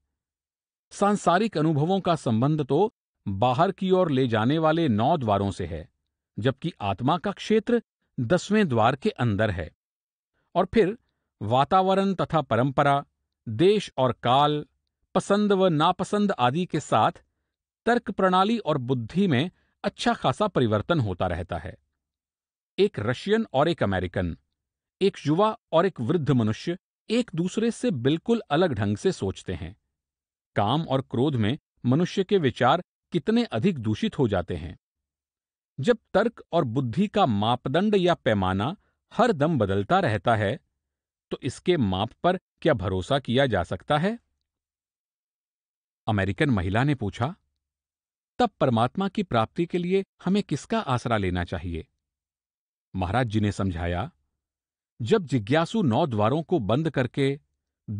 सांसारिक अनुभवों का संबंध तो बाहर की ओर ले जाने वाले नौ द्वारों से है जबकि आत्मा का क्षेत्र दसवें द्वार के अंदर है और फिर वातावरण तथा परंपरा देश और काल पसंद व नापसंद आदि के साथ तर्क प्रणाली और बुद्धि में अच्छा खासा परिवर्तन होता रहता है एक रशियन और एक अमेरिकन एक युवा और एक वृद्ध मनुष्य एक दूसरे से बिल्कुल अलग ढंग से सोचते हैं काम और क्रोध में मनुष्य के विचार कितने अधिक दूषित हो जाते हैं जब तर्क और बुद्धि का मापदंड या पैमाना हर दम बदलता रहता है तो इसके माप पर क्या भरोसा किया जा सकता है अमेरिकन महिला ने पूछा तब परमात्मा की प्राप्ति के लिए हमें किसका आसरा लेना चाहिए महाराज जी ने समझाया जब जिज्ञासु नौ द्वारों को बंद करके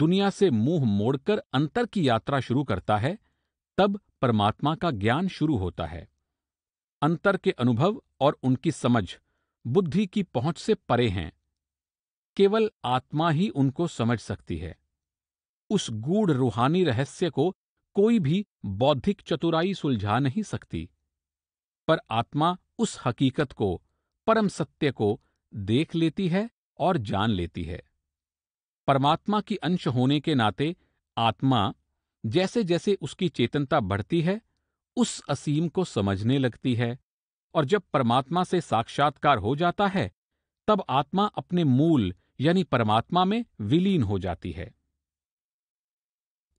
दुनिया से मुंह मोड़कर अंतर की यात्रा शुरू करता है तब परमात्मा का ज्ञान शुरू होता है अंतर के अनुभव और उनकी समझ बुद्धि की पहुंच से परे हैं केवल आत्मा ही उनको समझ सकती है उस गूढ़ रूहानी रहस्य को कोई भी बौद्धिक चतुराई सुलझा नहीं सकती पर आत्मा उस हकीकत को परम सत्य को देख लेती है और जान लेती है परमात्मा की अंश होने के नाते आत्मा जैसे जैसे उसकी चेतनता बढ़ती है उस असीम को समझने लगती है और जब परमात्मा से साक्षात्कार हो जाता है तब आत्मा अपने मूल यानी परमात्मा में विलीन हो जाती है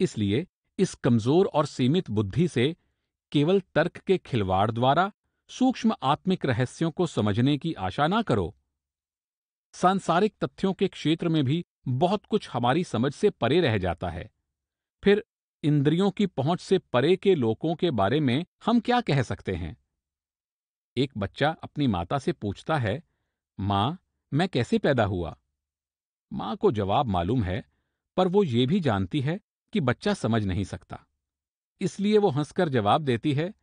इसलिए इस कमजोर और सीमित बुद्धि से केवल तर्क के खिलवाड़ द्वारा सूक्ष्म आत्मिक रहस्यों को समझने की आशा ना करो सांसारिक तथ्यों के क्षेत्र में भी बहुत कुछ हमारी समझ से परे रह जाता है फिर इंद्रियों की पहुंच से परे के लोगों के बारे में हम क्या कह सकते हैं एक बच्चा अपनी माता से पूछता है मां मैं कैसे पैदा हुआ मां को जवाब मालूम है पर वो ये भी जानती है कि बच्चा समझ नहीं सकता इसलिए वो हंसकर जवाब देती है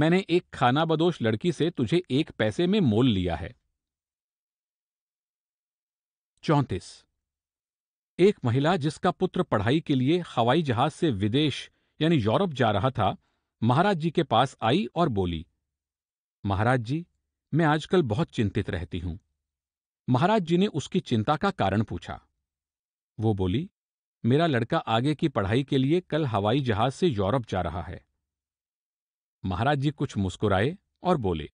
मैंने एक खाना बदोश लड़की से तुझे एक पैसे में मोल लिया है चौंतीस एक महिला जिसका पुत्र पढ़ाई के लिए हवाई जहाज से विदेश यानी यूरोप जा रहा था महाराज जी के पास आई और बोली महाराज जी मैं आजकल बहुत चिंतित रहती हूं महाराज जी ने उसकी चिंता का कारण पूछा वो बोली मेरा लड़का आगे की पढ़ाई के लिए कल हवाई जहाज से यूरोप जा रहा है महाराज जी कुछ मुस्कुराए और बोले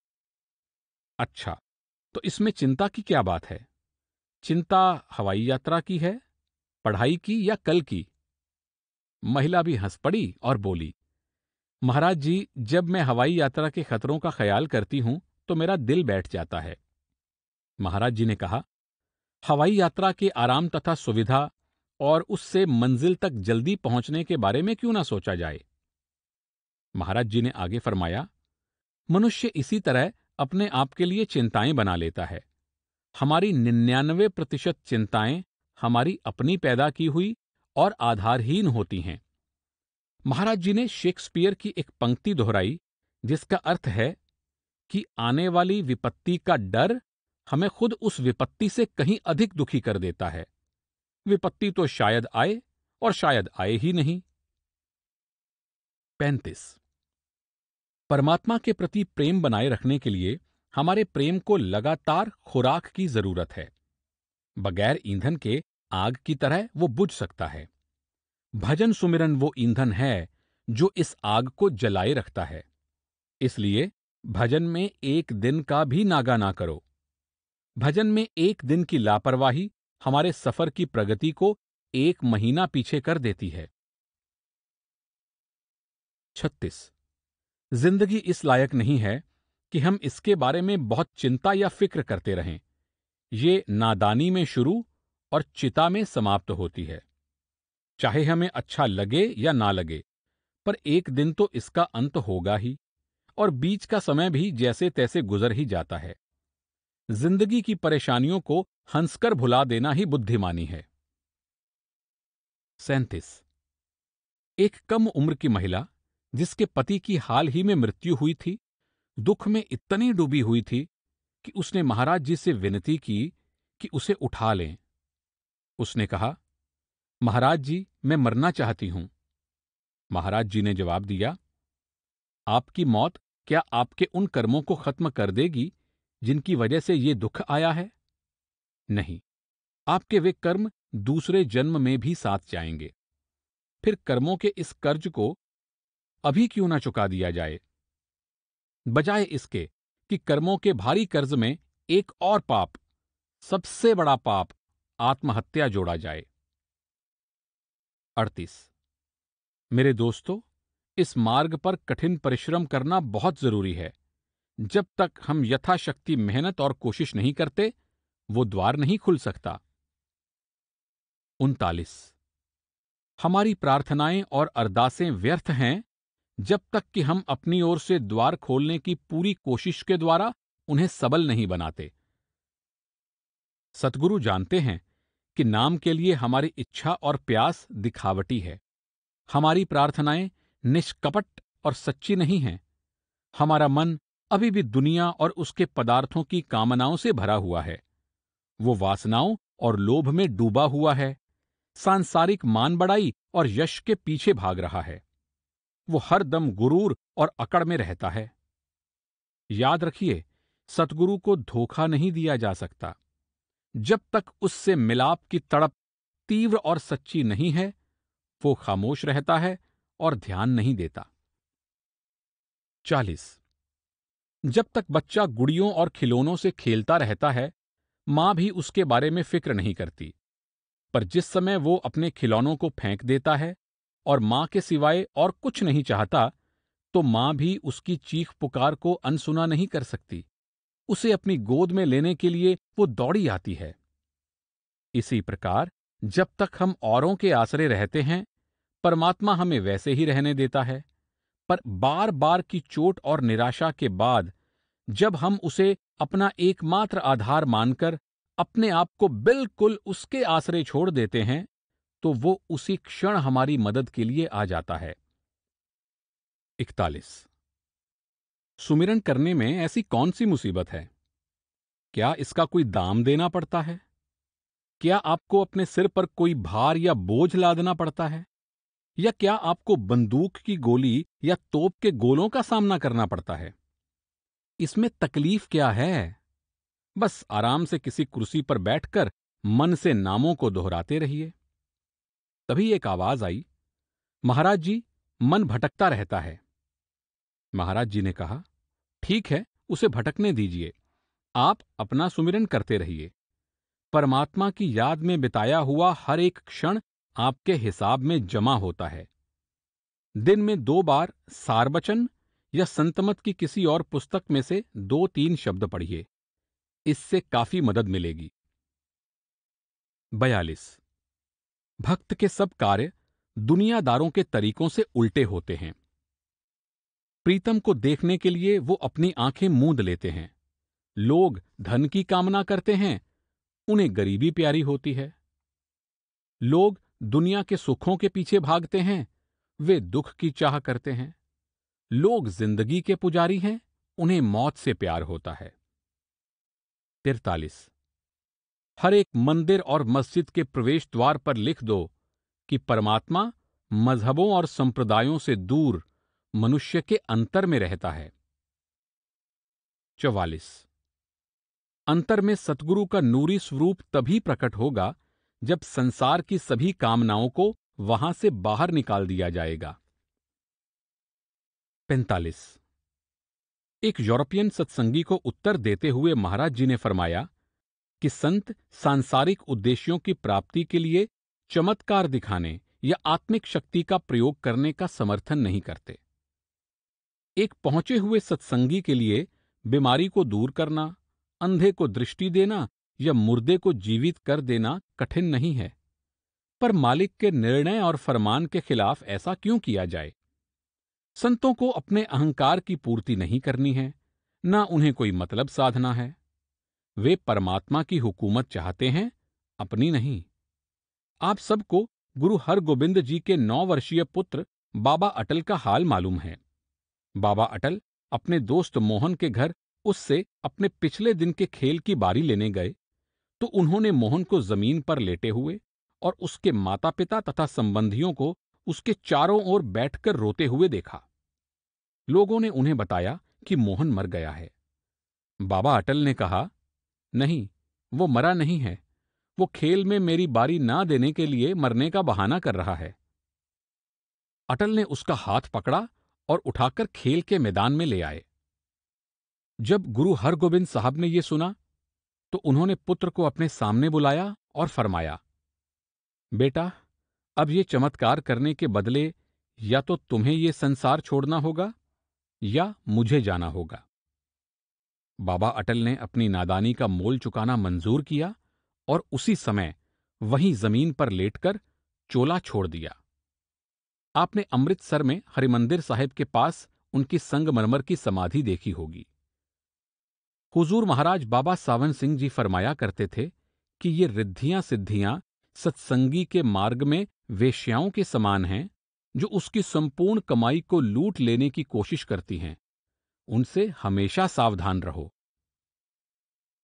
अच्छा तो इसमें चिंता की क्या बात है चिंता हवाई यात्रा की है पढ़ाई की या कल की महिला भी हंस पड़ी और बोली महाराज जी जब मैं हवाई यात्रा के खतरों का ख्याल करती हूं तो मेरा दिल बैठ जाता है महाराज जी ने कहा हवाई यात्रा के आराम तथा सुविधा और उससे मंजिल तक जल्दी पहुंचने के बारे में क्यों ना सोचा जाए महाराज जी ने आगे फरमाया मनुष्य इसी तरह अपने आप के लिए चिंताएं बना लेता है हमारी निन्यानवे प्रतिशत चिंताएं हमारी अपनी पैदा की हुई और आधारहीन होती हैं महाराज जी ने शेक्सपियर की एक पंक्ति दोहराई जिसका अर्थ है कि आने वाली विपत्ति का डर हमें खुद उस विपत्ति से कहीं अधिक दुखी कर देता है विपत्ति तो शायद आए और शायद आए ही नहीं पैंतीस परमात्मा के प्रति प्रेम बनाए रखने के लिए हमारे प्रेम को लगातार खुराक की जरूरत है बगैर ईंधन के आग की तरह वो बुझ सकता है भजन सुमिरन वो ईंधन है जो इस आग को जलाए रखता है इसलिए भजन में एक दिन का भी नागा ना करो भजन में एक दिन की लापरवाही हमारे सफर की प्रगति को एक महीना पीछे कर देती है छत्तीस जिंदगी इस लायक नहीं है कि हम इसके बारे में बहुत चिंता या फिक्र करते रहें ये नादानी में शुरू और चिता में समाप्त होती है चाहे हमें अच्छा लगे या ना लगे पर एक दिन तो इसका अंत होगा ही और बीच का समय भी जैसे तैसे गुजर ही जाता है जिंदगी की परेशानियों को हंसकर भुला देना ही बुद्धिमानी है सैंतीस एक कम उम्र की महिला जिसके पति की हाल ही में मृत्यु हुई थी दुख में इतनी डूबी हुई थी कि उसने महाराज जी से विनती की कि उसे उठा लें उसने कहा महाराज जी मैं मरना चाहती हूं महाराज जी ने जवाब दिया आपकी मौत क्या आपके उन कर्मों को खत्म कर देगी जिनकी वजह से ये दुख आया है नहीं आपके वे कर्म दूसरे जन्म में भी साथ जाएंगे फिर कर्मों के इस कर्ज को अभी क्यों ना चुका दिया जाए बजाय इसके कि कर्मों के भारी कर्ज में एक और पाप सबसे बड़ा पाप आत्महत्या जोड़ा जाए अड़तीस मेरे दोस्तों इस मार्ग पर कठिन परिश्रम करना बहुत जरूरी है जब तक हम यथाशक्ति मेहनत और कोशिश नहीं करते वो द्वार नहीं खुल सकता उनतालीस हमारी प्रार्थनाएं और अरदासें व्यर्थ हैं जब तक कि हम अपनी ओर से द्वार खोलने की पूरी कोशिश के द्वारा उन्हें सबल नहीं बनाते सतगुरु जानते हैं कि नाम के लिए हमारी इच्छा और प्यास दिखावटी है हमारी प्रार्थनाएं निष्कपट और सच्ची नहीं हैं हमारा मन अभी भी दुनिया और उसके पदार्थों की कामनाओं से भरा हुआ है वो वासनाओं और लोभ में डूबा हुआ है सांसारिक मान बढ़ाई और यश के पीछे भाग रहा है वो हर दम गुरूर और अकड़ में रहता है याद रखिए सतगुरु को धोखा नहीं दिया जा सकता जब तक उससे मिलाप की तड़प तीव्र और सच्ची नहीं है वो खामोश रहता है और ध्यान नहीं देता चालीस जब तक बच्चा गुड़ियों और खिलौनों से खेलता रहता है मां भी उसके बारे में फिक्र नहीं करती पर जिस समय वो अपने खिलौनों को फेंक देता है और मां के सिवाय और कुछ नहीं चाहता तो मां भी उसकी चीख पुकार को अनसुना नहीं कर सकती उसे अपनी गोद में लेने के लिए वो दौड़ी आती है इसी प्रकार जब तक हम औरों के आसरे रहते हैं परमात्मा हमें वैसे ही रहने देता है पर बार बार की चोट और निराशा के बाद जब हम उसे अपना एकमात्र आधार मानकर अपने आप को बिल्कुल उसके आसरे छोड़ देते हैं तो वो उसी क्षण हमारी मदद के लिए आ जाता है इकतालीस सुमिरन करने में ऐसी कौन सी मुसीबत है क्या इसका कोई दाम देना पड़ता है क्या आपको अपने सिर पर कोई भार या बोझ लादना पड़ता है या क्या आपको बंदूक की गोली या तोप के गोलों का सामना करना पड़ता है इसमें तकलीफ क्या है बस आराम से किसी कुर्सी पर बैठकर मन से नामों को दोहराते रहिए तभी एक आवाज आई महाराज जी मन भटकता रहता है महाराज जी ने कहा ठीक है उसे भटकने दीजिए आप अपना सुमिरन करते रहिए परमात्मा की याद में बिताया हुआ हर एक क्षण आपके हिसाब में जमा होता है दिन में दो बार सारवचन या संतमत की किसी और पुस्तक में से दो तीन शब्द पढ़िए इससे काफी मदद मिलेगी बयालीस भक्त के सब कार्य दुनियादारों के तरीकों से उल्टे होते हैं प्रीतम को देखने के लिए वो अपनी आंखें मूंद लेते हैं लोग धन की कामना करते हैं उन्हें गरीबी प्यारी होती है लोग दुनिया के सुखों के पीछे भागते हैं वे दुख की चाह करते हैं लोग जिंदगी के पुजारी हैं उन्हें मौत से प्यार होता है तिरतालीस हर एक मंदिर और मस्जिद के प्रवेश द्वार पर लिख दो कि परमात्मा मजहबों और संप्रदायों से दूर मनुष्य के अंतर में रहता है चवालीस अंतर में सतगुरु का नूरी स्वरूप तभी प्रकट होगा जब संसार की सभी कामनाओं को वहां से बाहर निकाल दिया जाएगा पैंतालीस एक यूरोपियन सत्संगी को उत्तर देते हुए महाराज जी ने फरमाया कि संत सांसारिक उद्देश्यों की प्राप्ति के लिए चमत्कार दिखाने या आत्मिक शक्ति का प्रयोग करने का समर्थन नहीं करते एक पहुंचे हुए सत्संगी के लिए बीमारी को दूर करना अंधे को दृष्टि देना या मुर्दे को जीवित कर देना कठिन नहीं है पर मालिक के निर्णय और फरमान के खिलाफ ऐसा क्यों किया जाए संतों को अपने अहंकार की पूर्ति नहीं करनी है ना उन्हें कोई मतलब साधना है वे परमात्मा की हुकूमत चाहते हैं अपनी नहीं आप सबको गुरु हरगोबिंद जी के नौ वर्षीय पुत्र बाबा अटल का हाल मालूम है बाबा अटल अपने दोस्त मोहन के घर उससे अपने पिछले दिन के खेल की बारी लेने गए तो उन्होंने मोहन को जमीन पर लेटे हुए और उसके माता पिता तथा संबंधियों को उसके चारों ओर बैठकर रोते हुए देखा लोगों ने उन्हें बताया कि मोहन मर गया है बाबा अटल ने कहा नहीं वो मरा नहीं है वो खेल में मेरी बारी ना देने के लिए मरने का बहाना कर रहा है अटल ने उसका हाथ पकड़ा और उठाकर खेल के मैदान में ले आए जब गुरु हरगोबिंद साहब ने यह सुना तो उन्होंने पुत्र को अपने सामने बुलाया और फरमाया बेटा अब ये चमत्कार करने के बदले या तो तुम्हें ये संसार छोड़ना होगा या मुझे जाना होगा बाबा अटल ने अपनी नादानी का मोल चुकाना मंजूर किया और उसी समय वहीं जमीन पर लेटकर चोला छोड़ दिया आपने अमृतसर में हरिमंदिर साहिब के पास उनकी संगमरमर की समाधि देखी होगी हुजूर महाराज बाबा सावन सिंह जी फरमाया करते थे कि ये रिद्धियां सिद्धियां सत्संगी के मार्ग में वेश्याओं के समान हैं जो उसकी संपूर्ण कमाई को लूट लेने की कोशिश करती हैं उनसे हमेशा सावधान रहो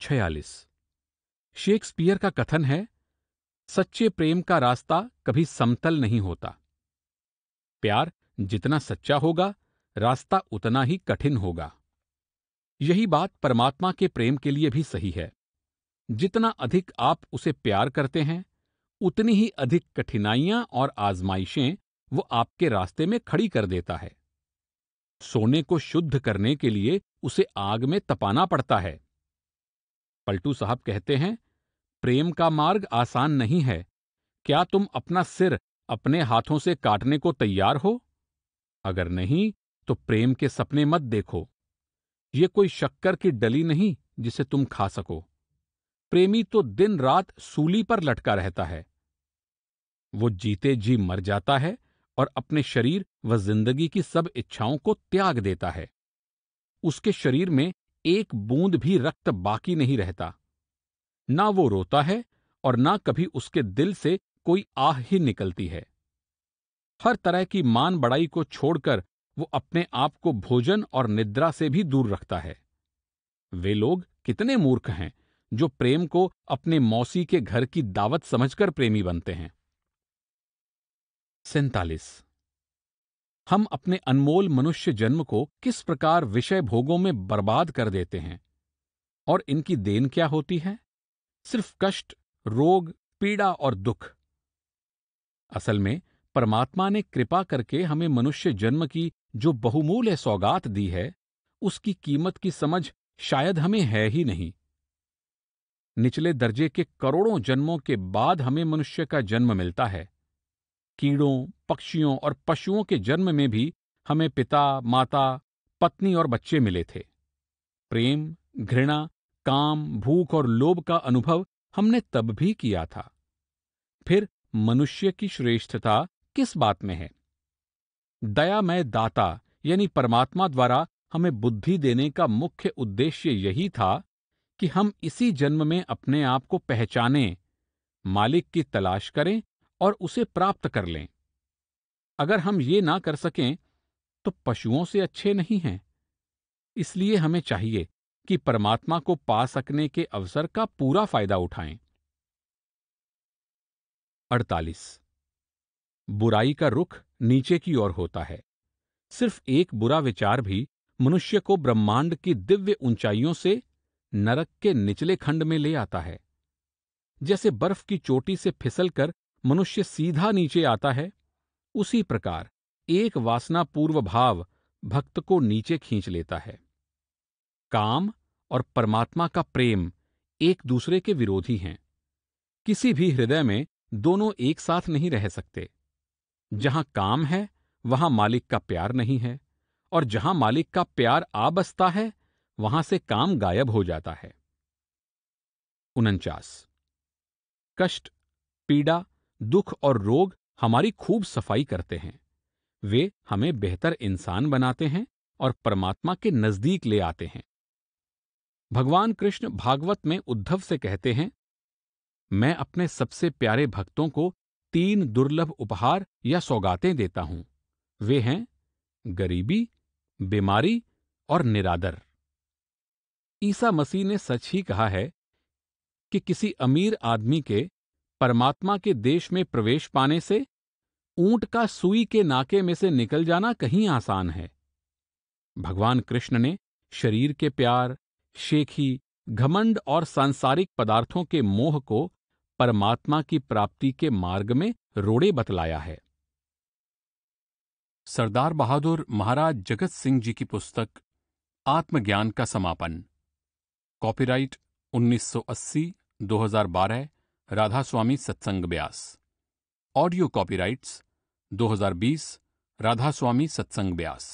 छयालीस शेक्सपियर का कथन है सच्चे प्रेम का रास्ता कभी समतल नहीं होता प्यार जितना सच्चा होगा रास्ता उतना ही कठिन होगा यही बात परमात्मा के प्रेम के लिए भी सही है जितना अधिक आप उसे प्यार करते हैं उतनी ही अधिक कठिनाइयां और आजमाइशें वो आपके रास्ते में खड़ी कर देता है सोने को शुद्ध करने के लिए उसे आग में तपाना पड़ता है पलटू साहब कहते हैं प्रेम का मार्ग आसान नहीं है क्या तुम अपना सिर अपने हाथों से काटने को तैयार हो अगर नहीं तो प्रेम के सपने मत देखो ये कोई शक्कर की डली नहीं जिसे तुम खा सको प्रेमी तो दिन रात सूली पर लटका रहता है वो जीते जी मर जाता है और अपने शरीर व जिंदगी की सब इच्छाओं को त्याग देता है उसके शरीर में एक बूंद भी रक्त बाकी नहीं रहता ना वो रोता है और ना कभी उसके दिल से कोई आह ही निकलती है हर तरह की मान बड़ाई को छोड़कर वो अपने आप को भोजन और निद्रा से भी दूर रखता है वे लोग कितने मूर्ख हैं जो प्रेम को अपने मौसी के घर की दावत समझकर प्रेमी बनते हैं सैतालीस हम अपने अनमोल मनुष्य जन्म को किस प्रकार विषय भोगों में बर्बाद कर देते हैं और इनकी देन क्या होती है सिर्फ कष्ट रोग पीड़ा और दुख असल में परमात्मा ने कृपा करके हमें मनुष्य जन्म की जो बहुमूल्य सौगात दी है उसकी कीमत की समझ शायद हमें है ही नहीं निचले दर्जे के करोड़ों जन्मों के बाद हमें मनुष्य का जन्म मिलता है कीड़ों पक्षियों और पशुओं के जन्म में भी हमें पिता माता पत्नी और बच्चे मिले थे प्रेम घृणा काम भूख और लोभ का अनुभव हमने तब भी किया था फिर मनुष्य की श्रेष्ठता किस बात में है दया दाता यानी परमात्मा द्वारा हमें बुद्धि देने का मुख्य उद्देश्य यही था कि हम इसी जन्म में अपने आप को पहचाने मालिक की तलाश करें और उसे प्राप्त कर लें अगर हम ये ना कर सकें तो पशुओं से अच्छे नहीं हैं इसलिए हमें चाहिए कि परमात्मा को पा सकने के अवसर का पूरा फायदा उठाएं अड़तालीस बुराई का रुख नीचे की ओर होता है सिर्फ एक बुरा विचार भी मनुष्य को ब्रह्मांड की दिव्य ऊंचाइयों से नरक के निचले खंड में ले आता है जैसे बर्फ की चोटी से फिसलकर मनुष्य सीधा नीचे आता है उसी प्रकार एक वासना पूर्व भाव भक्त को नीचे खींच लेता है काम और परमात्मा का प्रेम एक दूसरे के विरोधी हैं किसी भी हृदय में दोनों एक साथ नहीं रह सकते जहां काम है वहां मालिक का प्यार नहीं है और जहां मालिक का प्यार आ बसता है वहां से काम गायब हो जाता है उनचास कष्ट पीड़ा दुख और रोग हमारी खूब सफाई करते हैं वे हमें बेहतर इंसान बनाते हैं और परमात्मा के नजदीक ले आते हैं भगवान कृष्ण भागवत में उद्धव से कहते हैं मैं अपने सबसे प्यारे भक्तों को तीन दुर्लभ उपहार या सौगातें देता हूं वे हैं गरीबी बीमारी और निरादर ईसा मसीह ने सच ही कहा है कि किसी अमीर आदमी के परमात्मा के देश में प्रवेश पाने से ऊंट का सुई के नाके में से निकल जाना कहीं आसान है भगवान कृष्ण ने शरीर के प्यार शेखी घमंड और सांसारिक पदार्थों के मोह को परमात्मा की प्राप्ति के मार्ग में रोड़े बतलाया है सरदार बहादुर महाराज जगत सिंह जी की पुस्तक आत्मज्ञान का समापन copyright 1980 2012 Radha Swami Satsang Beas audio copyrights 2020 Radha Swami Satsang Beas